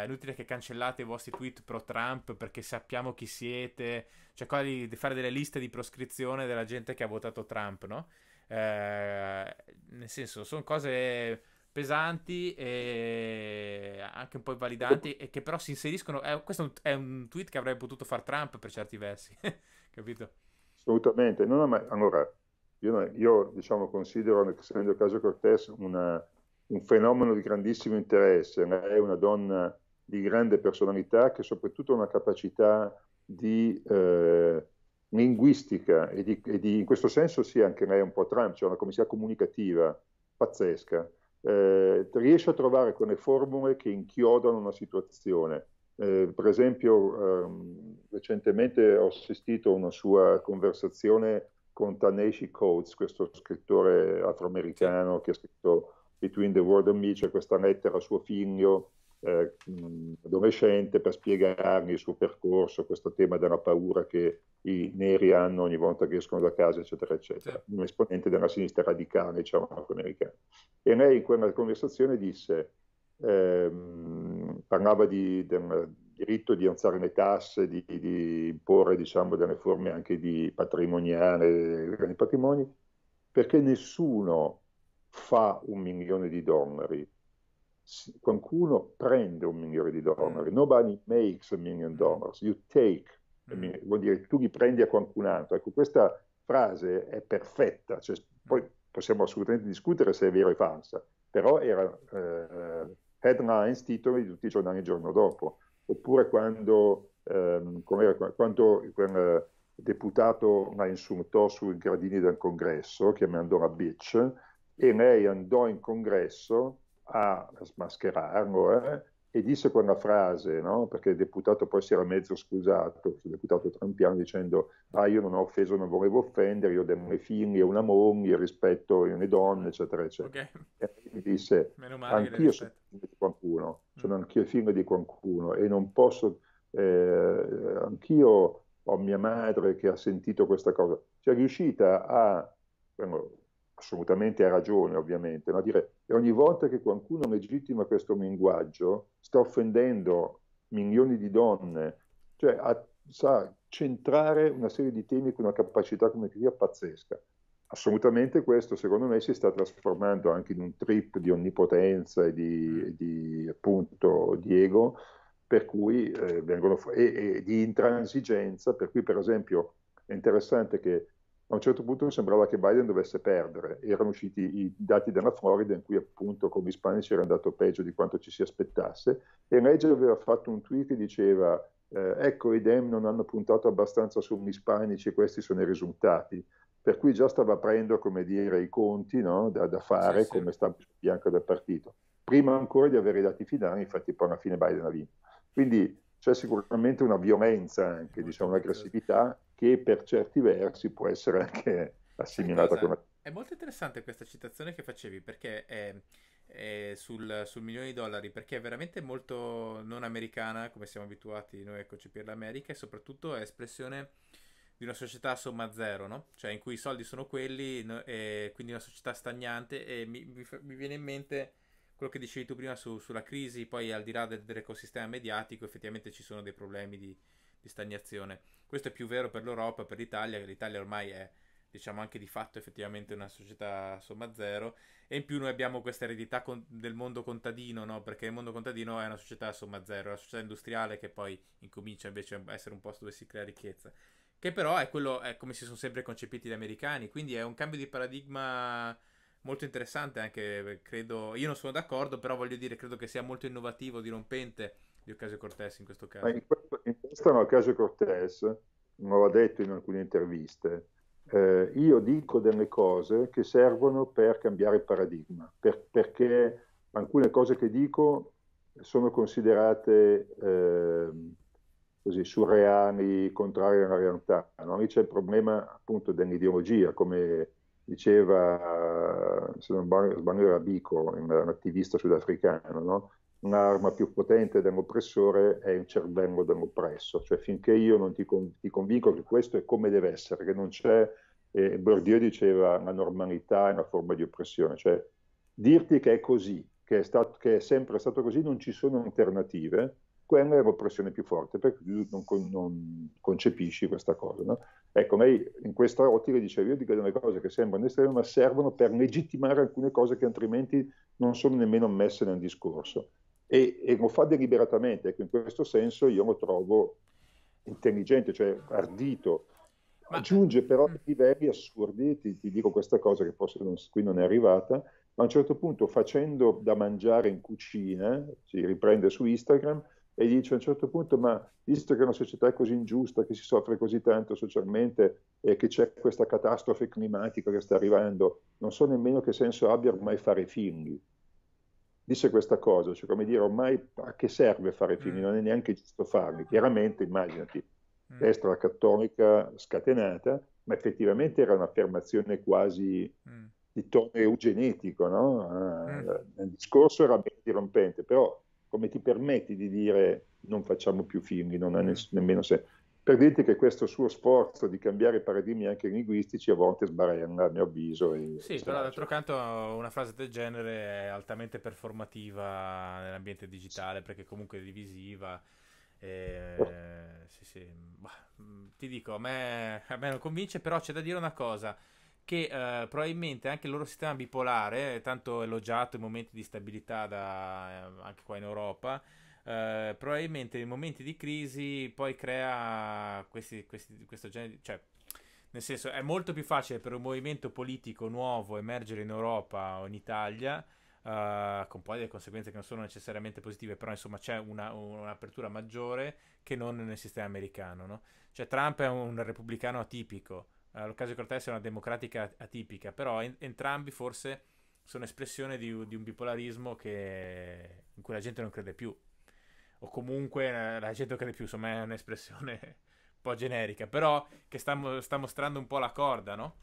è inutile che cancellate i vostri tweet pro Trump perché sappiamo chi siete. Cioè, qua di, fare delle liste di proscrizione della gente che ha votato Trump, no? Uh, nel senso, sono cose pesanti e anche un po' invalidanti e che però si inseriscono. Eh, questo è un, tweet che avrebbe potuto fare Trump per certi versi, (laughs) capito? Assolutamente. No, no, ma allora, io, io diciamo, considero Alexandria Casio Cortez una un fenomeno di grandissimo interesse, è una donna di grande personalità che soprattutto ha una capacità di eh, linguistica e, di, e di, in questo senso sì, anche lei è un po' Trump, cioè una comicità comunicativa pazzesca. Eh, riesce a trovare quelle formule che inchiodano una situazione. Eh, per esempio, ehm, recentemente ho assistito a una sua conversazione con Taneshi Coates, questo scrittore afroamericano che ha scritto Between the World and Me, c'è cioè questa lettera a suo figlio eh, adolescente per spiegargli il suo percorso, questo tema della paura che i neri hanno ogni volta che escono da casa, eccetera, eccetera. Un esponente della sinistra radicale, diciamo, afroamericana. E lei in quella conversazione disse, ehm, parlava di, del diritto di alzare le tasse, di, di imporre, diciamo, delle forme anche di patrimoniale, grandi patrimoni, perché nessuno fa un milione di dollari, qualcuno prende un milione di dollari, mm. nobody makes a million mm. dollars, you take, mm. vuol dire tu li prendi a qualcun altro. Ecco, questa frase è perfetta, cioè, poi possiamo assolutamente discutere se è vera o falsa, però era eh, headlines, titoli di tutti i giornali il giorno dopo, oppure quando, ehm, era, quando quel deputato la insultò sui gradini del congresso, chiamando la bitch, e lei andò in congresso a smascherarlo eh, e disse quella frase, no? perché il deputato poi si era mezzo scusato, il deputato Trampiano dicendo ah io non ho offeso, non volevo offendere, io ho dei figli, una moglie, rispetto le donne, eccetera, eccetera. Okay. E lei disse, anch'io sono figlio di qualcuno, mm. sono anch'io figlio di qualcuno e non posso, eh, anch'io ho mia madre che ha sentito questa cosa, cioè è riuscita a, assolutamente ha ragione ovviamente, ma dire e ogni volta che qualcuno legittima questo linguaggio sta offendendo milioni di donne, cioè a, sa centrare una serie di temi con una capacità come comunicativa pazzesca. Assolutamente questo secondo me si sta trasformando anche in un trip di onnipotenza e di, mm. di appunto di ego per cui eh, vengono fu- e, e di intransigenza, per cui per esempio è interessante che a un certo punto sembrava che Biden dovesse perdere, erano usciti i dati della Florida in cui appunto con gli Spagna era andato peggio di quanto ci si aspettasse e Reggio aveva fatto un tweet che diceva eh, ecco i Dem non hanno puntato abbastanza sugli ispanici e questi sono i risultati, per cui già stava aprendo come dire i conti no? da, da, fare sì, sì. come stampa bianca del partito, prima ancora di avere i dati finali, infatti poi alla fine Biden ha vinto. Quindi c'è sicuramente una violenza anche, certo, diciamo, un'aggressività certo. che per certi versi può essere anche assimilata come... Una... È molto interessante questa citazione che facevi perché è, è sul, sul, milione di dollari, perché è veramente molto non americana, come siamo abituati noi a concepire l'America, e soprattutto è espressione di una società a somma zero, no? Cioè in cui i soldi sono quelli, no? quindi una società stagnante, e mi, mi, mi viene in mente quello che dicevi tu prima su, sulla crisi, poi al di là del, dell'ecosistema mediatico, effettivamente ci sono dei problemi di, di, stagnazione. Questo è più vero per l'Europa, per l'Italia, che l'Italia ormai è, diciamo, anche di fatto effettivamente una società a somma zero, e in più noi abbiamo questa eredità con, del mondo contadino, no? perché il mondo contadino è una società a somma zero, è una società industriale che poi incomincia invece a essere un posto dove si crea ricchezza che però è, quello, è come si sono sempre concepiti gli americani, quindi è un cambio di paradigma molto interessante anche, credo, io non sono d'accordo, però voglio dire, credo che sia molto innovativo, dirompente di Ocasio Cortés in questo caso. In questo, in questo Ocasio Cortés, non l'ha detto in alcune interviste, eh, io dico delle cose che servono per cambiare paradigma, per, perché alcune cose che dico sono considerate eh, così, surreali, contrarie alla realtà. No? Lì c'è il problema appunto dell'ideologia, come diceva, se non sbaglio era Bico, un attivista sudafricano, no? un'arma più potente dell'oppressore è il cervello dell'oppresso, cioè finché io non ti, con- ti convinco che questo è come deve essere, che non c'è, eh, Bourdieu diceva la normalità è una forma di oppressione, cioè dirti che è così, che è, stat- che è sempre stato così, non ci sono alternative, quella è l'oppressione più forte, perché tu non, con, non concepisci questa cosa. No? Ecco, lei in questa ottica dice, io dico delle cose che sembrano estreme, ma servono per legittimare alcune cose che altrimenti non sono nemmeno messe nel discorso. E, e lo fa deliberatamente, ecco, in questo senso io lo trovo intelligente, cioè ardito, ma... aggiunge però a mm. livelli assurdi, ti, ti, dico questa cosa che forse non, qui non è arrivata, ma a un certo punto facendo da mangiare in cucina, si riprende su Instagram, e dice a un certo punto, ma visto che una società è così ingiusta, che si soffre così tanto socialmente e che c'è questa catastrofe climatica che sta arrivando, non so nemmeno che senso abbia ormai fare figli. Dice questa cosa, cioè come dire, ormai a che serve fare figli? Mm. Non è neanche giusto farli. Chiaramente, immaginati, mm. destra cattolica scatenata, ma effettivamente era un'affermazione quasi mm. di tono eugenetico, no? Ah, il discorso era ben dirompente, però come ti permetti di dire non facciamo più film, non ha mm. ness- nemmeno se... Per dirti che questo suo sforzo di cambiare paradigmi anche linguistici a volte sbarella, a mio avviso. sì, però d'altro canto una frase del genere è altamente performativa nell'ambiente digitale, sì. perché comunque è divisiva. E... Oh. Sì, sì. Bah, ti dico, a me, a me non convince, però c'è da dire una cosa che eh, probabilmente anche il loro sistema bipolare, eh, tanto elogiato in momenti di stabilità da, eh, anche qua in Europa, eh, probabilmente in momenti di crisi poi crea questi, questi, questo genere, di... cioè nel senso è molto più facile per un movimento politico nuovo emergere in Europa o in Italia. Eh, con poi delle conseguenze che non sono necessariamente positive, però insomma c'è una, un'apertura maggiore che non nel sistema americano. No? Cioè, Trump è un repubblicano atipico, eh, l'Ocasio Cortez è una democratica atipica, però en- entrambi forse sono espressione di, di un bipolarismo che, in cui la gente non crede più, o comunque eh, la gente non crede più, insomma è un'espressione (laughs) un po' generica, però che sta, sta mostrando un po' la corda, no?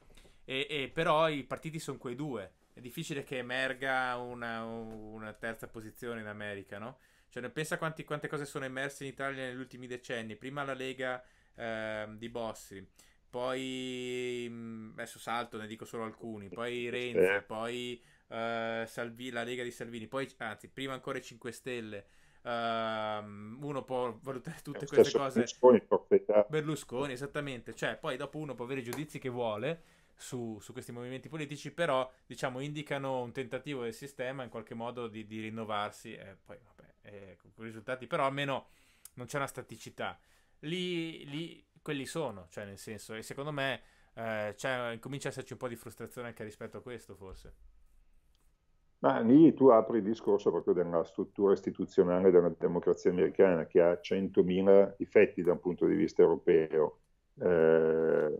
E, e però i partiti sono quei due, è difficile che emerga una, una terza posizione in America, no? Cioè, pensa quanti, quante cose sono emerse in Italia negli ultimi decenni. Prima la Lega eh, di Bossi, poi mm, adesso salto, ne dico solo alcuni, poi Renzi, poi uh, Salvi, la Lega di Salvini, poi anzi, prima ancora i 5 Stelle. Uh, uno può valutare tutte queste cose. Berlusconi, Berlusconi, esattamente. Cioè, poi dopo uno può avere i giudizi che vuole su, su, questi movimenti politici, però diciamo indicano un tentativo del sistema in qualche modo di, di rinnovarsi. e poi vabbè, eh, con risultati, però almeno non c'è una staticità. Lì, lì quelli sono, cioè nel senso, e secondo me eh, cioè, comincia a esserci un po' di frustrazione anche rispetto a questo forse. Ma lì tu apri il discorso proprio della struttura istituzionale della democrazia americana che ha 100.000 difetti da un punto di vista europeo. Eh,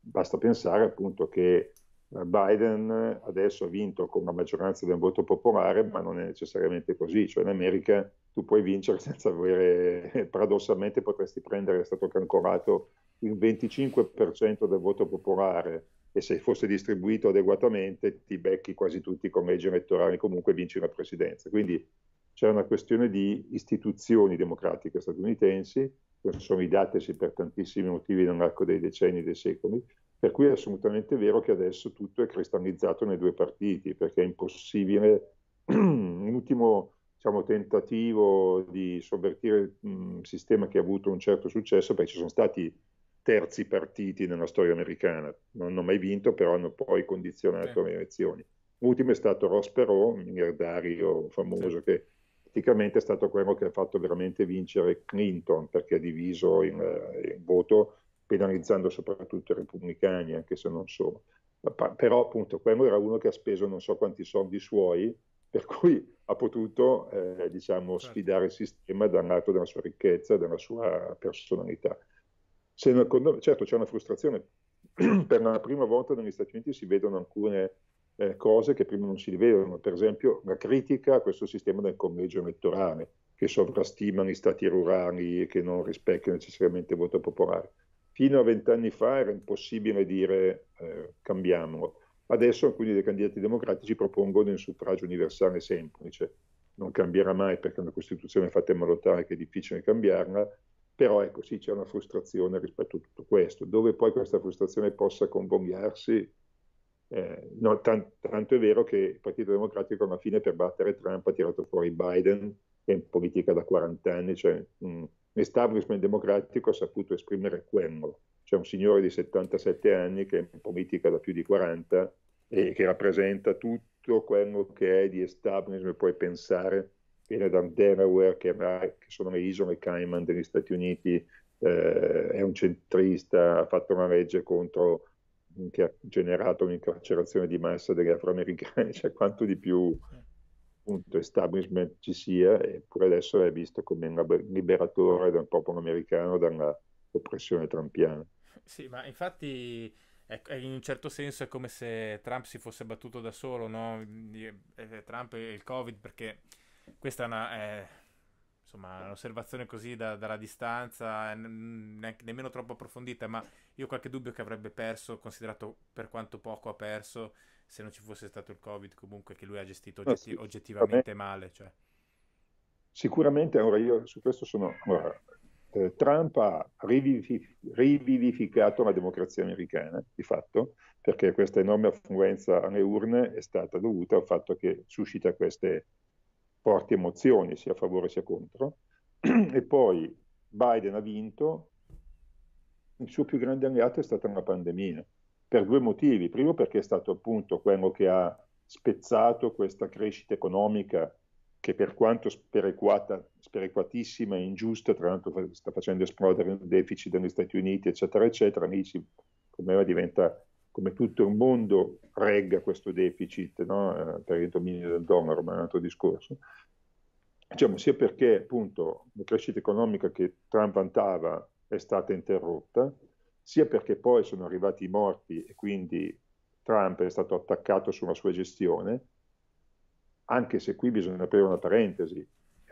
basta pensare appunto che eh, Biden adesso ha vinto con una maggioranza del voto popolare, ma non è necessariamente così, cioè in America tu puoi vincere senza avere, (laughs) paradossalmente potresti prendere, è stato cancorato il 25% del voto popolare e se fosse distribuito adeguatamente ti becchi quasi tutti con leggi elettorali, comunque vinci la presidenza. Quindi c'è una questione di istituzioni democratiche estadounidensi, consolidatesi per tantissimi motivi nell'arco dei decenni dei secoli, per cui è assolutamente vero che adesso tutto è cristallizzato nei due partiti, perché è impossibile un (clears throat) ultimo diciamo, tentativo di sovvertire un sistema che ha avuto un certo successo, perché ci sono stati terzi partiti nella storia americana, non hanno mai vinto, però hanno poi condizionato sì. le elezioni. L'ultimo è stato Ross Perot, un miliardario famoso sì. che praticamente è stato quello che ha fatto veramente vincere Clinton perché ha diviso il, eh, il voto penalizzando soprattutto i repubblicani, anche se non solo. Però appunto quello era uno che ha speso non so quanti soldi suoi per cui ha potuto eh, diciamo, certo. sfidare il sistema lato della sua ricchezza, della sua personalità. Se, certo c'è una frustrazione, (clears throat) per la prima volta negli Stati Uniti si vedono alcune eh, cose che prima non si vedevano, per esempio la critica a questo sistema del collegio elettorale che sovrastimano i stati rurali e che non rispecchia necessariamente il voto popolare. Fino a vent'anni fa era impossibile dire eh, cambiamolo Adesso alcuni dei candidati democratici propongono il suffragio universale semplice, non cambierà mai perché è una Costituzione fatta in modo tale che è difficile cambiarla, però ecco sì c'è una frustrazione rispetto a tutto questo, dove poi questa frustrazione possa convogliarsi, eh, no, tant- tanto è vero che il Partito Democratico alla fine per battere Trump ha tirato fuori Biden, che è in politica da 40 anni, cioè mh, mm, l'establishment democratico ha saputo esprimere quello c'è un signore di 77 anni che è in politica da più di 40 e che rappresenta tutto quello che è di establishment, puoi pensare, viene da Delaware, che, sono le isole Cayman degli Stati Uniti, eh, è un centrista, ha fatto una legge contro mm, che ha generato un'incarcerazione di massa degli afroamericani, (laughs) cioè quanto di più appunto establishment ci sia, eppure adesso è visto come un liberatore del popolo americano dalla oppressione trampiana. Sì, ma infatti è, ecco, è in un certo senso è come se Trump si fosse battuto da solo, no? Eh, eh, Trump e il Covid, perché questa è una... È insomma, un'osservazione così da, dalla distanza, eh, neanche, nemmeno troppo approfondita, ma io ho qualche dubbio che avrebbe perso, considerato per quanto poco ha perso, se non ci fosse stato il Covid comunque, che lui ha gestito ah, oggetti- oggettivamente male. Cioè. Sicuramente, ora io su questo sono... Ora, eh, Trump ha rivivificato la democrazia americana, di fatto, perché questa enorme affluenza alle urne è stata dovuta al fatto che suscita queste forti emozioni, sia a favore sia contro. (clears throat) E poi Biden ha vinto, il suo più grande alleato è stata una pandemia, per due motivi. Primo perché è stato appunto quello che ha spezzato questa crescita economica che per quanto sperequata, sperequatissima e ingiusta, tra l'altro sta facendo esplodere un deficit negli Stati Uniti, eccetera, eccetera, amici, come va diventa come tutto il mondo regga questo deficit no? Eh, per il dominio del dollaro, ma è un altro discorso. Diciamo, sia perché appunto la crescita economica che Trump vantava è stata interrotta, sia perché poi sono arrivati i morti e quindi Trump è stato attaccato sulla sua gestione, anche se qui bisogna aprire una parentesi,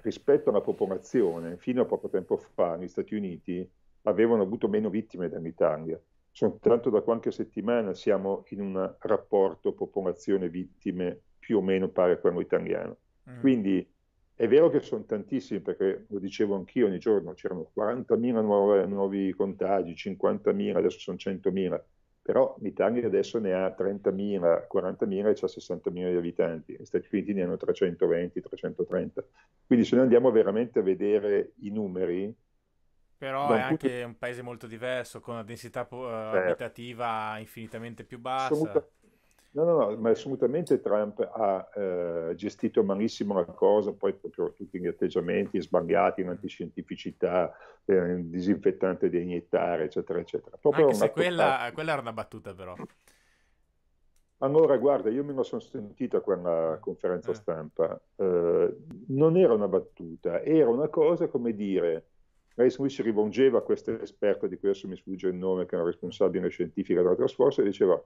rispetto alla popolazione, fino a poco tempo fa gli Stati Uniti avevano avuto meno vittime dell'Italia. Soltanto da qualche settimana siamo in un rapporto popolazione-vittime più o meno pari a quello italiano. Mm. Quindi è vero che sono tantissimi, perché lo dicevo anch'io ogni giorno, c'erano 40.000 nuovi contagi, 50.000, adesso sono 100.000 però l'Italia adesso ne ha 30.000, 40.000 e c'ha 60.000 di abitanti, gli Stati Uniti ne hanno 320, 330. Quindi se noi andiamo veramente a vedere i numeri... Però è anche un paese molto diverso, con una densità po- eh, certo. abitativa infinitamente più bassa. Assoluta, No, no, no, ma assolutamente Trump ha eh, gestito malissimo la cosa, poi proprio tutti gli atteggiamenti sbagliati in antiscientificità, eh, disinfettante da iniettare, eccetera, eccetera. Proprio Anche se quella, quella, era una battuta però. Allora, guarda, io me lo sono sentito a quella eh. conferenza eh. stampa, eh, non era una battuta, era una cosa come dire, lui si rivolgeva a questo esperto di cui adesso mi sfugge il nome, che era responsabile scientifica della Task e diceva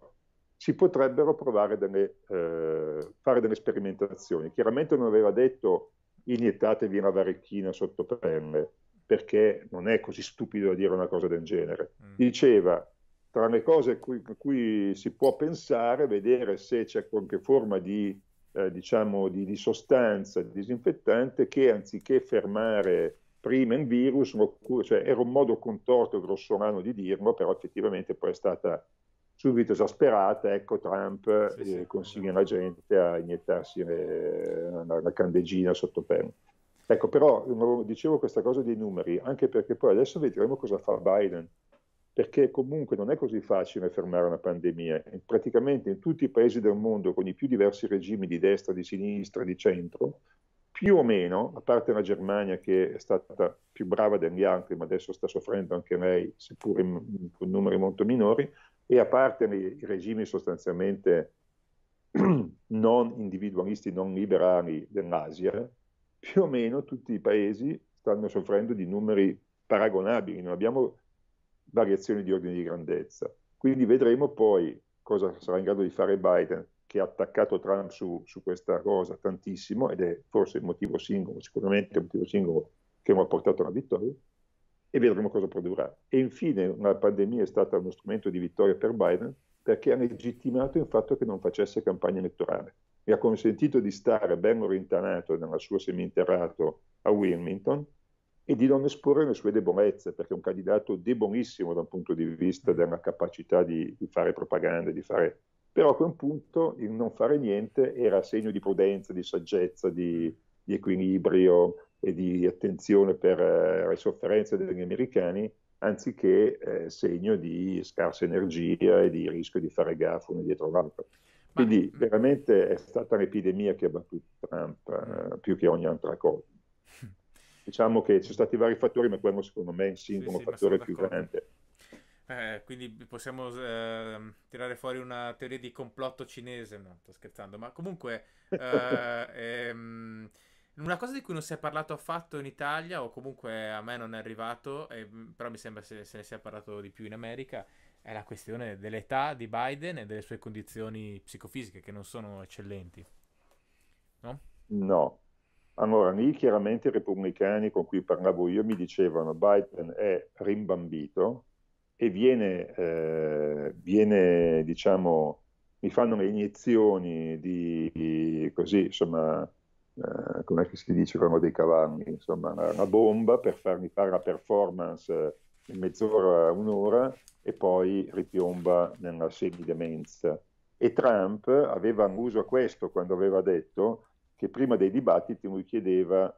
si potrebbero provare delle, eh, fare delle sperimentazioni. Chiaramente non aveva detto iniettatevi una varicchina sotto pelle, perché non è così stupido dire una cosa del genere. Mm. Diceva, tra le cose a cui, cui, si può pensare, vedere se c'è qualche forma di, eh, diciamo, di, di sostanza disinfettante che anziché fermare prima il virus, cioè era un modo contorto, grossolano di dirlo, però effettivamente poi è stata subito esasperata, ecco Trump sì, eh, sì. consiglia alla gente a iniettarsi eh, una, una candeggina sotto pelle. Ecco, però dicevo questa cosa dei numeri, anche perché poi adesso vedremo cosa fa Biden, perché comunque non è così facile fermare una pandemia. Praticamente in tutti i paesi del mondo, con i più diversi regimi di destra, di sinistra, di centro, più o meno, a parte la Germania che è stata più brava degli altri, ma adesso sta soffrendo anche lei, seppure in, con numeri molto minori, e a parte i regimi sostanzialmente (clears throat) non individualisti, non liberali dell'Asia, più o meno tutti i paesi stanno soffrendo di numeri paragonabili, non abbiamo variazioni di ordine di grandezza. Quindi vedremo poi cosa sarà in grado di fare Biden, che ha attaccato Trump su, su questa cosa tantissimo ed è forse il motivo singolo, sicuramente il motivo singolo che mi ha portato alla vittoria e vedremo cosa può durare. E infine la pandemia è stata uno strumento di vittoria per Biden perché ha legittimato il fatto che non facesse campagna elettorale. Mi ha consentito di stare ben rintanato nel suo seminterrato a Wilmington e di non esporre le sue debolezze, perché è un candidato debolissimo dal punto di vista della capacità di, di fare propaganda, di fare... però a quel punto il non fare niente era segno di prudenza, di saggezza, di, di equilibrio, e di attenzione per eh, le sofferenze degli americani, anziché eh, segno di scarsa energia e di rischio di fare gafone dietro l'altro. Ma... Quindi veramente è stata un'epidemia che ha battuto Trump eh, più che ogni altra cosa. (laughs) Diciamo che ci sono stati vari fattori, ma quello secondo me è il singolo sì, sì, fattore più grande. Eh, quindi possiamo ehm, tirare fuori una teoria di complotto cinese, no, sto scherzando, ma comunque (laughs) eh, ehm, una cosa di cui non si è parlato affatto in Italia, o comunque a me non è arrivato, eh, però mi sembra se, se ne sia parlato di più in America, è la questione dell'età di Biden e delle sue condizioni psicofisiche che non sono eccellenti. No? No. Allora, lì chiaramente i repubblicani con cui parlavo io mi dicevano Biden è rimbambito e viene, eh, viene diciamo, mi fanno le iniezioni di, di così, insomma, eh, come si dice, erano dei cavalli, insomma una, bomba per farmi fare la performance in mezz'ora, un'ora e poi ripiomba nella semidemenza. E Trump aveva uso a questo quando aveva detto che prima dei dibattiti lui chiedeva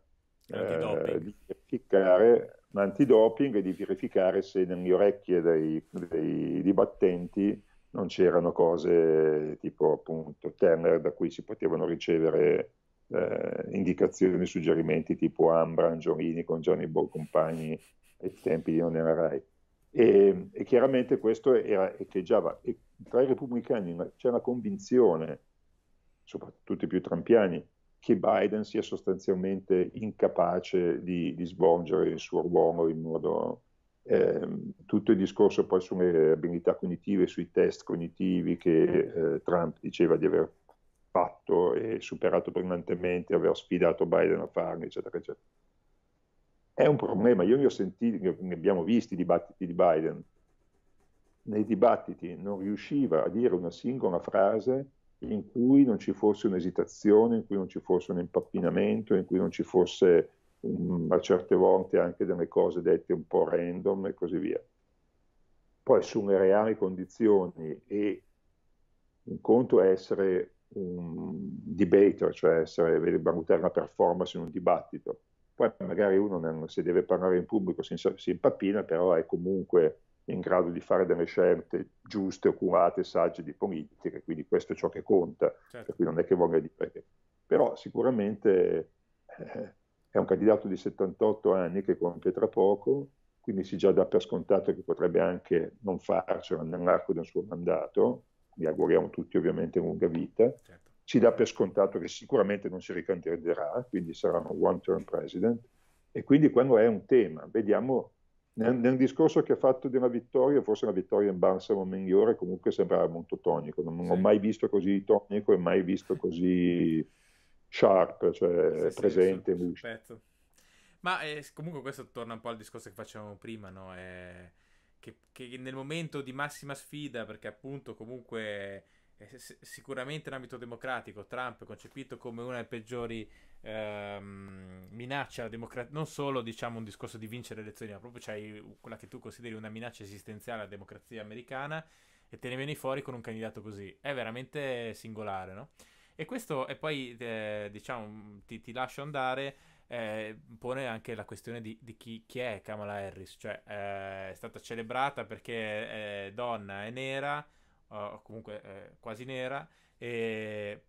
eh, di verificare l'antidoping e di verificare se nelle orecchie dei, dei dibattenti non c'erano cose tipo appunto tenere da cui si potevano ricevere eh, indicazioni, suggerimenti tipo Ambra, Angiorini con Johnny Bo ai tempi non era Rai. E, e chiaramente questo era echeggiava. E tra i repubblicani c'è una convinzione, soprattutto i più trampiani, che Biden sia sostanzialmente incapace di, di svolgere il suo ruolo in modo... Eh, tutto il discorso poi sulle abilità cognitive, sui test cognitivi che eh, Trump diceva di aver fatto e superato brillantemente, aver sfidato Biden a farlo, eccetera, eccetera. È un problema, io ne ho sentito, ne abbiamo visti i dibattiti di Biden, nei dibattiti non riusciva a dire una singola frase in cui non ci fosse un'esitazione, in cui non ci fosse un impappinamento, in cui non ci fosse um, a certe volte anche delle cose dette un po' random e così via. Poi sulle reali condizioni e un conto è essere un debater, cioè essere, valutare una performance in un dibattito. Poi magari uno se deve parlare in pubblico si, si impappina, però è comunque in grado di fare delle scelte giuste, oculate, sagge di politica, quindi questo è ciò che conta, certo. per cui non è che voglia dire che... Però sicuramente eh, è un candidato di 78 anni che compie tra poco, quindi si già dà per scontato che potrebbe anche non farcela nell'arco del suo mandato, gli auguriamo tutti ovviamente lunga vita, certo. si dà per scontato che sicuramente non si ricandiderà, quindi sarà un one-term president, e quindi quando è un tema. Vediamo, nel, nel discorso che ha fatto di una vittoria, forse una vittoria in balsamo migliore, comunque sembrava molto tonico, non, non sì. ho mai visto così tonico e mai visto così sharp, cioè sì, presente. Sì, Ma eh, comunque questo torna un po' al discorso che facevamo prima, no? È che, che nel momento di massima sfida, perché appunto comunque eh, sicuramente in ambito democratico Trump è concepito come una delle peggiori ehm, minacce alla democrazia, non solo diciamo un discorso di vincere le elezioni, ma proprio c'hai quella che tu consideri una minaccia esistenziale alla democrazia americana e te ne vieni fuori con un candidato così. È veramente singolare, no? E questo, e poi eh, diciamo ti, ti lascio andare eh, pone anche la questione di, di chi, chi, è Kamala Harris, cioè eh, è stata celebrata perché è eh, donna, è nera, o comunque eh, quasi nera, e...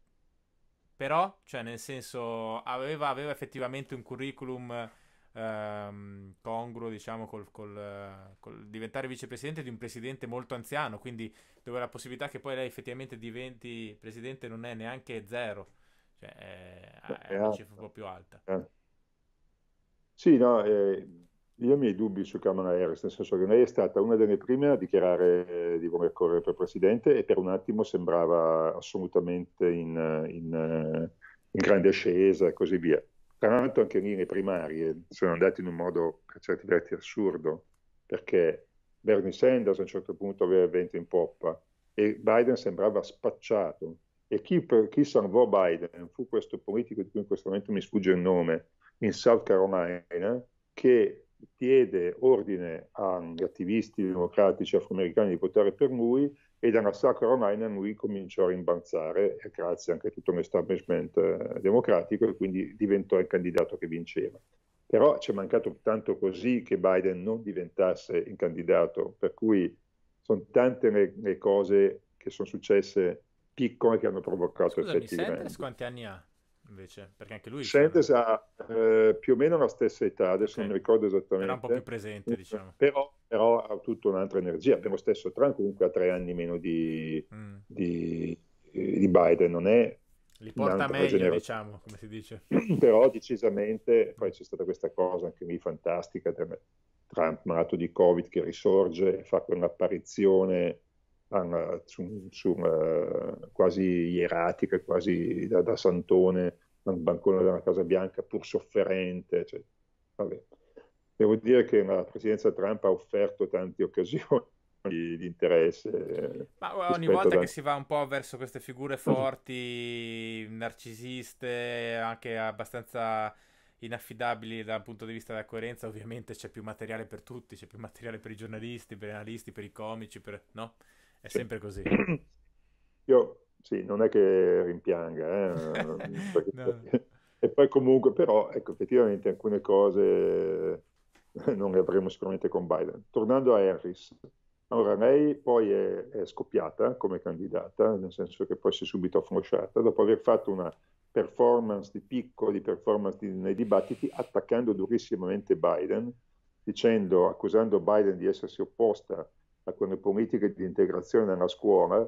però, cioè nel senso, aveva, aveva effettivamente un curriculum ehm, congruo, diciamo, col, col, col, diventare vicepresidente di un presidente molto anziano, quindi dove la possibilità che poi lei effettivamente diventi presidente non è neanche zero, cioè, è, è una cifra un po' più alta. Certo. Sì, no, eh, io ho i miei dubbi su Cameron Harris, nel senso che lei è stata una delle prime a dichiarare eh, di voler correre per presidente e per un attimo sembrava assolutamente in, in, eh, in grande ascesa e così via. Tra l'altro anche lì le primarie sono andate in un modo per certi versi assurdo, perché Bernie Sanders a un certo punto aveva il vento in poppa e Biden sembrava spacciato. E chi, chi salvò Biden fu questo politico di cui in questo momento mi sfugge il nome, in South Carolina che diede ordine agli attivisti democratici afroamericani di votare per lui e dalla South Carolina lui cominciò a rimbalzare grazie anche a tutto un establishment eh, democratico e quindi diventò il candidato che vinceva. Però ci è mancato tanto così che Biden non diventasse il candidato, per cui sono tante le, le cose che sono successe piccole che hanno provocato Scusami, effetti Sanders quanti anni ha? invece, perché anche lui... Sanders ha eh, più o meno la stessa età, adesso okay. non ricordo esattamente. Era un po' più presente, diciamo. Però, però ha tutta un'altra energia, per lo stesso Trump comunque ha tre anni meno di, mm. di, di Biden, non è... Li porta meglio, generazione. diciamo, come si dice. (clears throat) però decisamente, poi c'è stata questa cosa anche lì fantastica, Trump malato di Covid che risorge, fa quell'apparizione eh, quasi ieratica, quasi da, da santone, dal bancone della Casa Bianca, pur sofferente. Cioè, Devo dire che la presidenza Trump ha offerto tante (laughs) occasioni di, di, interesse. Ma eh, ogni volta da... che si va un po' verso queste figure forti, narcisiste, anche abbastanza inaffidabili dal punto di vista della coerenza, ovviamente c'è più materiale per tutti, c'è più materiale per i giornalisti, per gli analisti, per i comici, per... no? È sempre così. (clears throat) Io, sì, non è che rimpianga, eh, perché... (laughs) no. E poi comunque, però, ecco, effettivamente alcune cose eh, non le avremo sicuramente con Biden. Tornando a Harris, allora lei poi è, è scoppiata come candidata, nel senso che poi si è subito afflosciata, dopo aver fatto una performance di piccoli performance di, nei dibattiti attaccando durissimamente Biden, dicendo, accusando Biden di essersi opposta a quelle politiche di integrazione nella scuola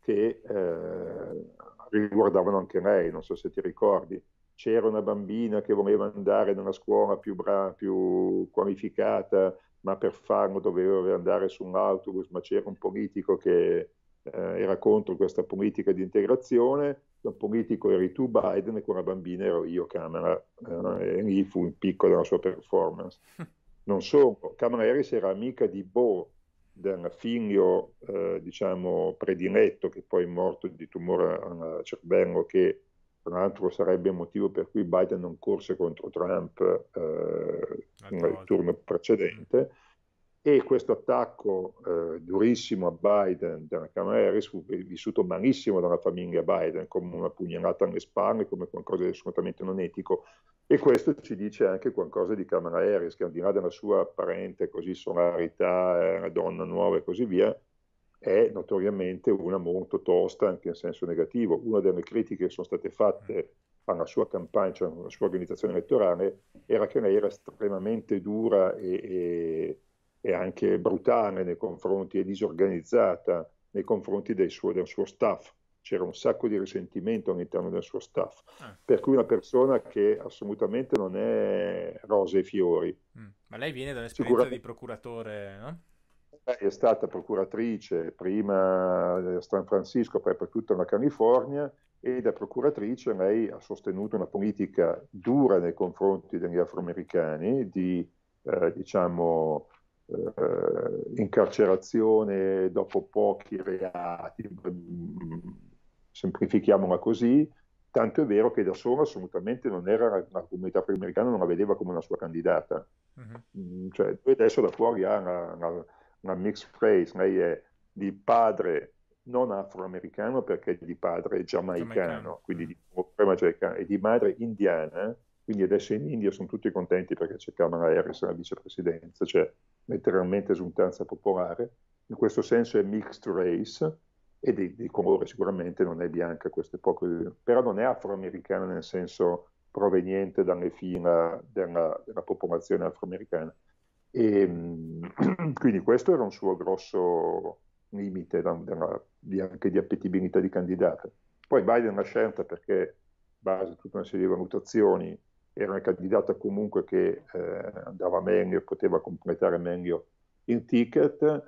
che eh, riguardavano anche lei, non so se ti ricordi. C'era una bambina che voleva andare in una scuola più, bra- più qualificata, ma per farlo doveva andare su un autobus, ma c'era un politico che eh, era contro questa politica di integrazione, Il politico eri tu Biden e quella bambina ero io Kamala, eh, e lì fu il picco della sua performance. (laughs) Non solo, Kamala Harris era amica di Bo, del figlio eh, diciamo prediletto che poi è morto di tumore al cervello che tra l'altro sarebbe il motivo per cui Biden non corse contro Trump eh, nel turno precedente e questo attacco eh, durissimo a Biden della Camera Harris fu vissuto malissimo dalla famiglia Biden come una pugnalata alle spalle, come qualcosa di assolutamente non etico e questo ci dice anche qualcosa di Camera Harris che al di là della sua apparente così solarità, eh, donna nuova e così via, è notoriamente una molto tosta anche in senso negativo. Una delle critiche che sono state fatte alla sua campagna, cioè alla sua organizzazione elettorale, era che lei era estremamente dura e, e e anche brutale nei confronti e disorganizzata nei confronti del suo, del suo staff. C'era un sacco di risentimento all'interno del suo staff, ah. per cui una persona che assolutamente non è rose e fiori. Mm. Ma lei viene dall'esperienza Sicuramente... di procuratore, no? È stata procuratrice prima a San Francisco, poi per tutta la California, e da procuratrice lei ha sostenuto una politica dura nei confronti degli afroamericani di eh, diciamo, eh, incarcerazione dopo pochi reati, mm, semplifichiamola così, tanto è vero che da sola assolutamente non era la comunità afroamericana, non la vedeva come una sua candidata. Uh-huh. Cioè, lui adesso da fuori ha una, una, una mixed phrase, lei è di padre non afroamericano perché di padre giamaicano, giamaicano. quindi mm. di, giamaicano, cioè, e di madre indiana, quindi adesso in India sono tutti contenti perché c'è Kamala Harris alla vicepresidenza, cioè letteralmente esultanza popolare. In questo senso è mixed race e di, di colore sicuramente non è bianca, questo è poco, però non è afroamericana nel senso proveniente dalle fila della, della popolazione afroamericana. E, ehm, (clears throat) quindi questo era un suo grosso limite da, da, di, anche di appetibilità di candidata. Poi Biden l'ha scelta perché, base a tutta una serie di valutazioni, era una candidata comunque che eh, andava meglio, poteva completare meglio il ticket,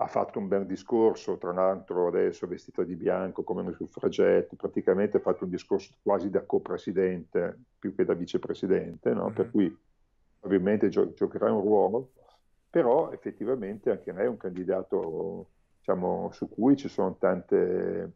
ha fatto un bel discorso, tra l'altro adesso vestita di bianco come una suffragetto, praticamente ha fatto un discorso quasi da co-presidente più che da vicepresidente, no? mm-hmm. per mhm. cui ovviamente gio- giocherà un ruolo, però effettivamente anche lei è un candidato diciamo, su cui ci sono tante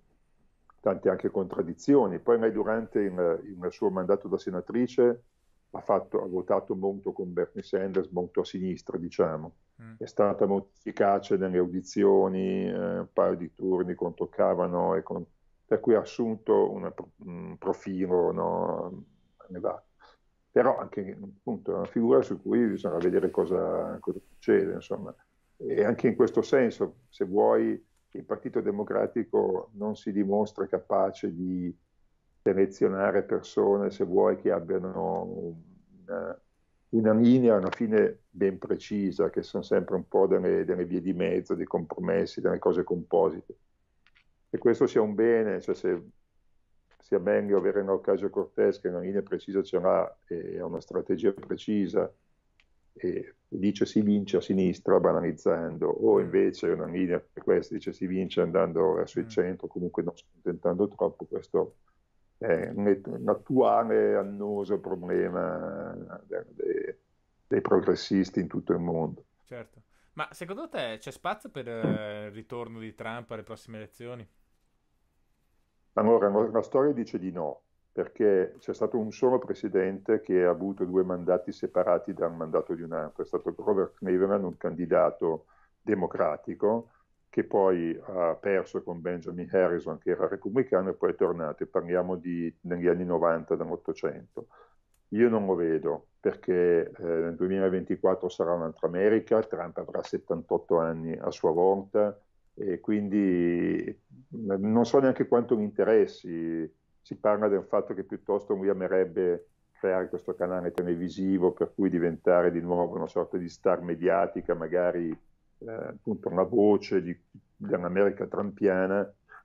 tante anche contraddizioni. Poi lei durante il, eh, il suo mandato da senatrice ha, fatto, ha, votato molto con Bernie Sanders, molto a sinistra, diciamo. Mm. È stata molto efficace nelle audizioni, eh, un paio di turni contro Cavano, con, per cui ha assunto una, un profilo no, elevato. Però anche appunto, è una figura su cui bisogna vedere cosa, cosa succede, insomma. E anche in questo senso, se vuoi il Partito Democratico non si dimostra capace di selezionare persone, se vuoi, che abbiano una, eh, una linea, una fine ben precisa, che sono sempre un po' delle, delle vie di mezzo, dei compromessi, delle cose composite. E questo sia un bene, cioè se sia meglio avere un Ocasio che una linea precisa ce l'ha e una strategia precisa e dice si vince a sinistra banalizzando, o mm. invece una linea come questa dice si vince andando verso il mm. centro, comunque non scontentando troppo, questo è eh, un, attuale annoso problema eh, dei, dei, progressisti in tutto il mondo. Certo, ma secondo te c'è spazio per mm. eh, il ritorno di Trump alle prossime elezioni? Allora, la storia dice di no, perché c'è stato un solo presidente che ha avuto due mandati separati da un mandato di un altro, è stato Grover Cleveland, un candidato democratico che poi ha perso con Benjamin Harrison, che era repubblicano, e poi è tornato, e parliamo di, negli anni 90 dell'Ottocento. Io non lo vedo, perché eh, nel 2024 sarà un'altra America, Trump avrà 78 anni a sua volta, e quindi eh, non so neanche quanto mi interessi si parla del fatto che piuttosto lui amerebbe creare questo canale televisivo per cui diventare di nuovo una sorta di star mediatica, magari eh, appunto una voce di, dell'America trampiana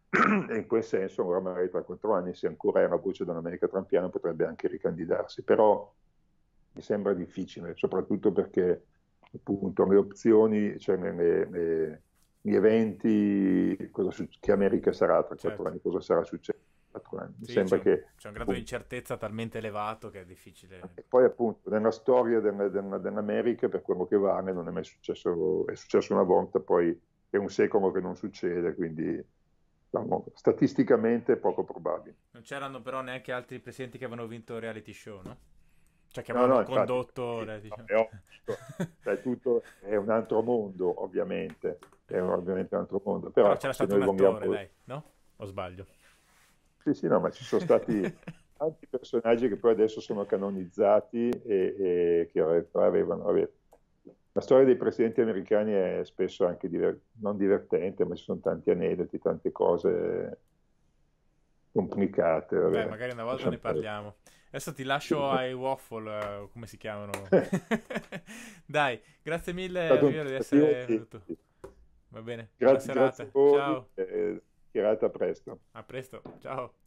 e (clears throat) in quel senso ora magari tra quattro anni se ancora è una voce dell'America trampiana potrebbe anche ricandidarsi, però mi sembra difficile, soprattutto perché appunto le opzioni, cioè le, le, gli eventi, cosa, che America sarà tra certo. quattro anni, cosa sarà successo naturalmente. Sì, Mi sembra c'è, che, c'è un grado appunto, di incertezza talmente elevato che è difficile. E poi appunto nella storia del, del, dell'America, per quello che vale, non è mai successo, è successo una volta, poi è un secolo che non succede, quindi diciamo, statisticamente è poco probabile. Non c'erano però neanche altri presidenti che avevano vinto reality show, no? Cioè che avevano no, no, condotto... Infatti, reality show. È, cioè, tutto è un altro mondo, ovviamente, è ovviamente un altro mondo. Però, però c'era stato un attore, vogliamo... dai, no? O sbaglio? Sì, sì, no, ma ci sono stati (laughs) tanti personaggi che poi adesso sono canonizzati e, e che avevano... Vabbè, la storia dei presidenti americani è spesso anche diver- non divertente, ma ci sono tanti aneddoti, tante cose complicate. Vabbè. Beh, magari una volta Facciamo ne parliamo. Adesso ti lascio ai waffle, eh, come si chiamano? (laughs) (laughs) Dai, grazie mille Amiero, di essere venuto. Va bene, grazie, buona serata. Ciao. Eh chiacchierata, a presto. A presto, ciao.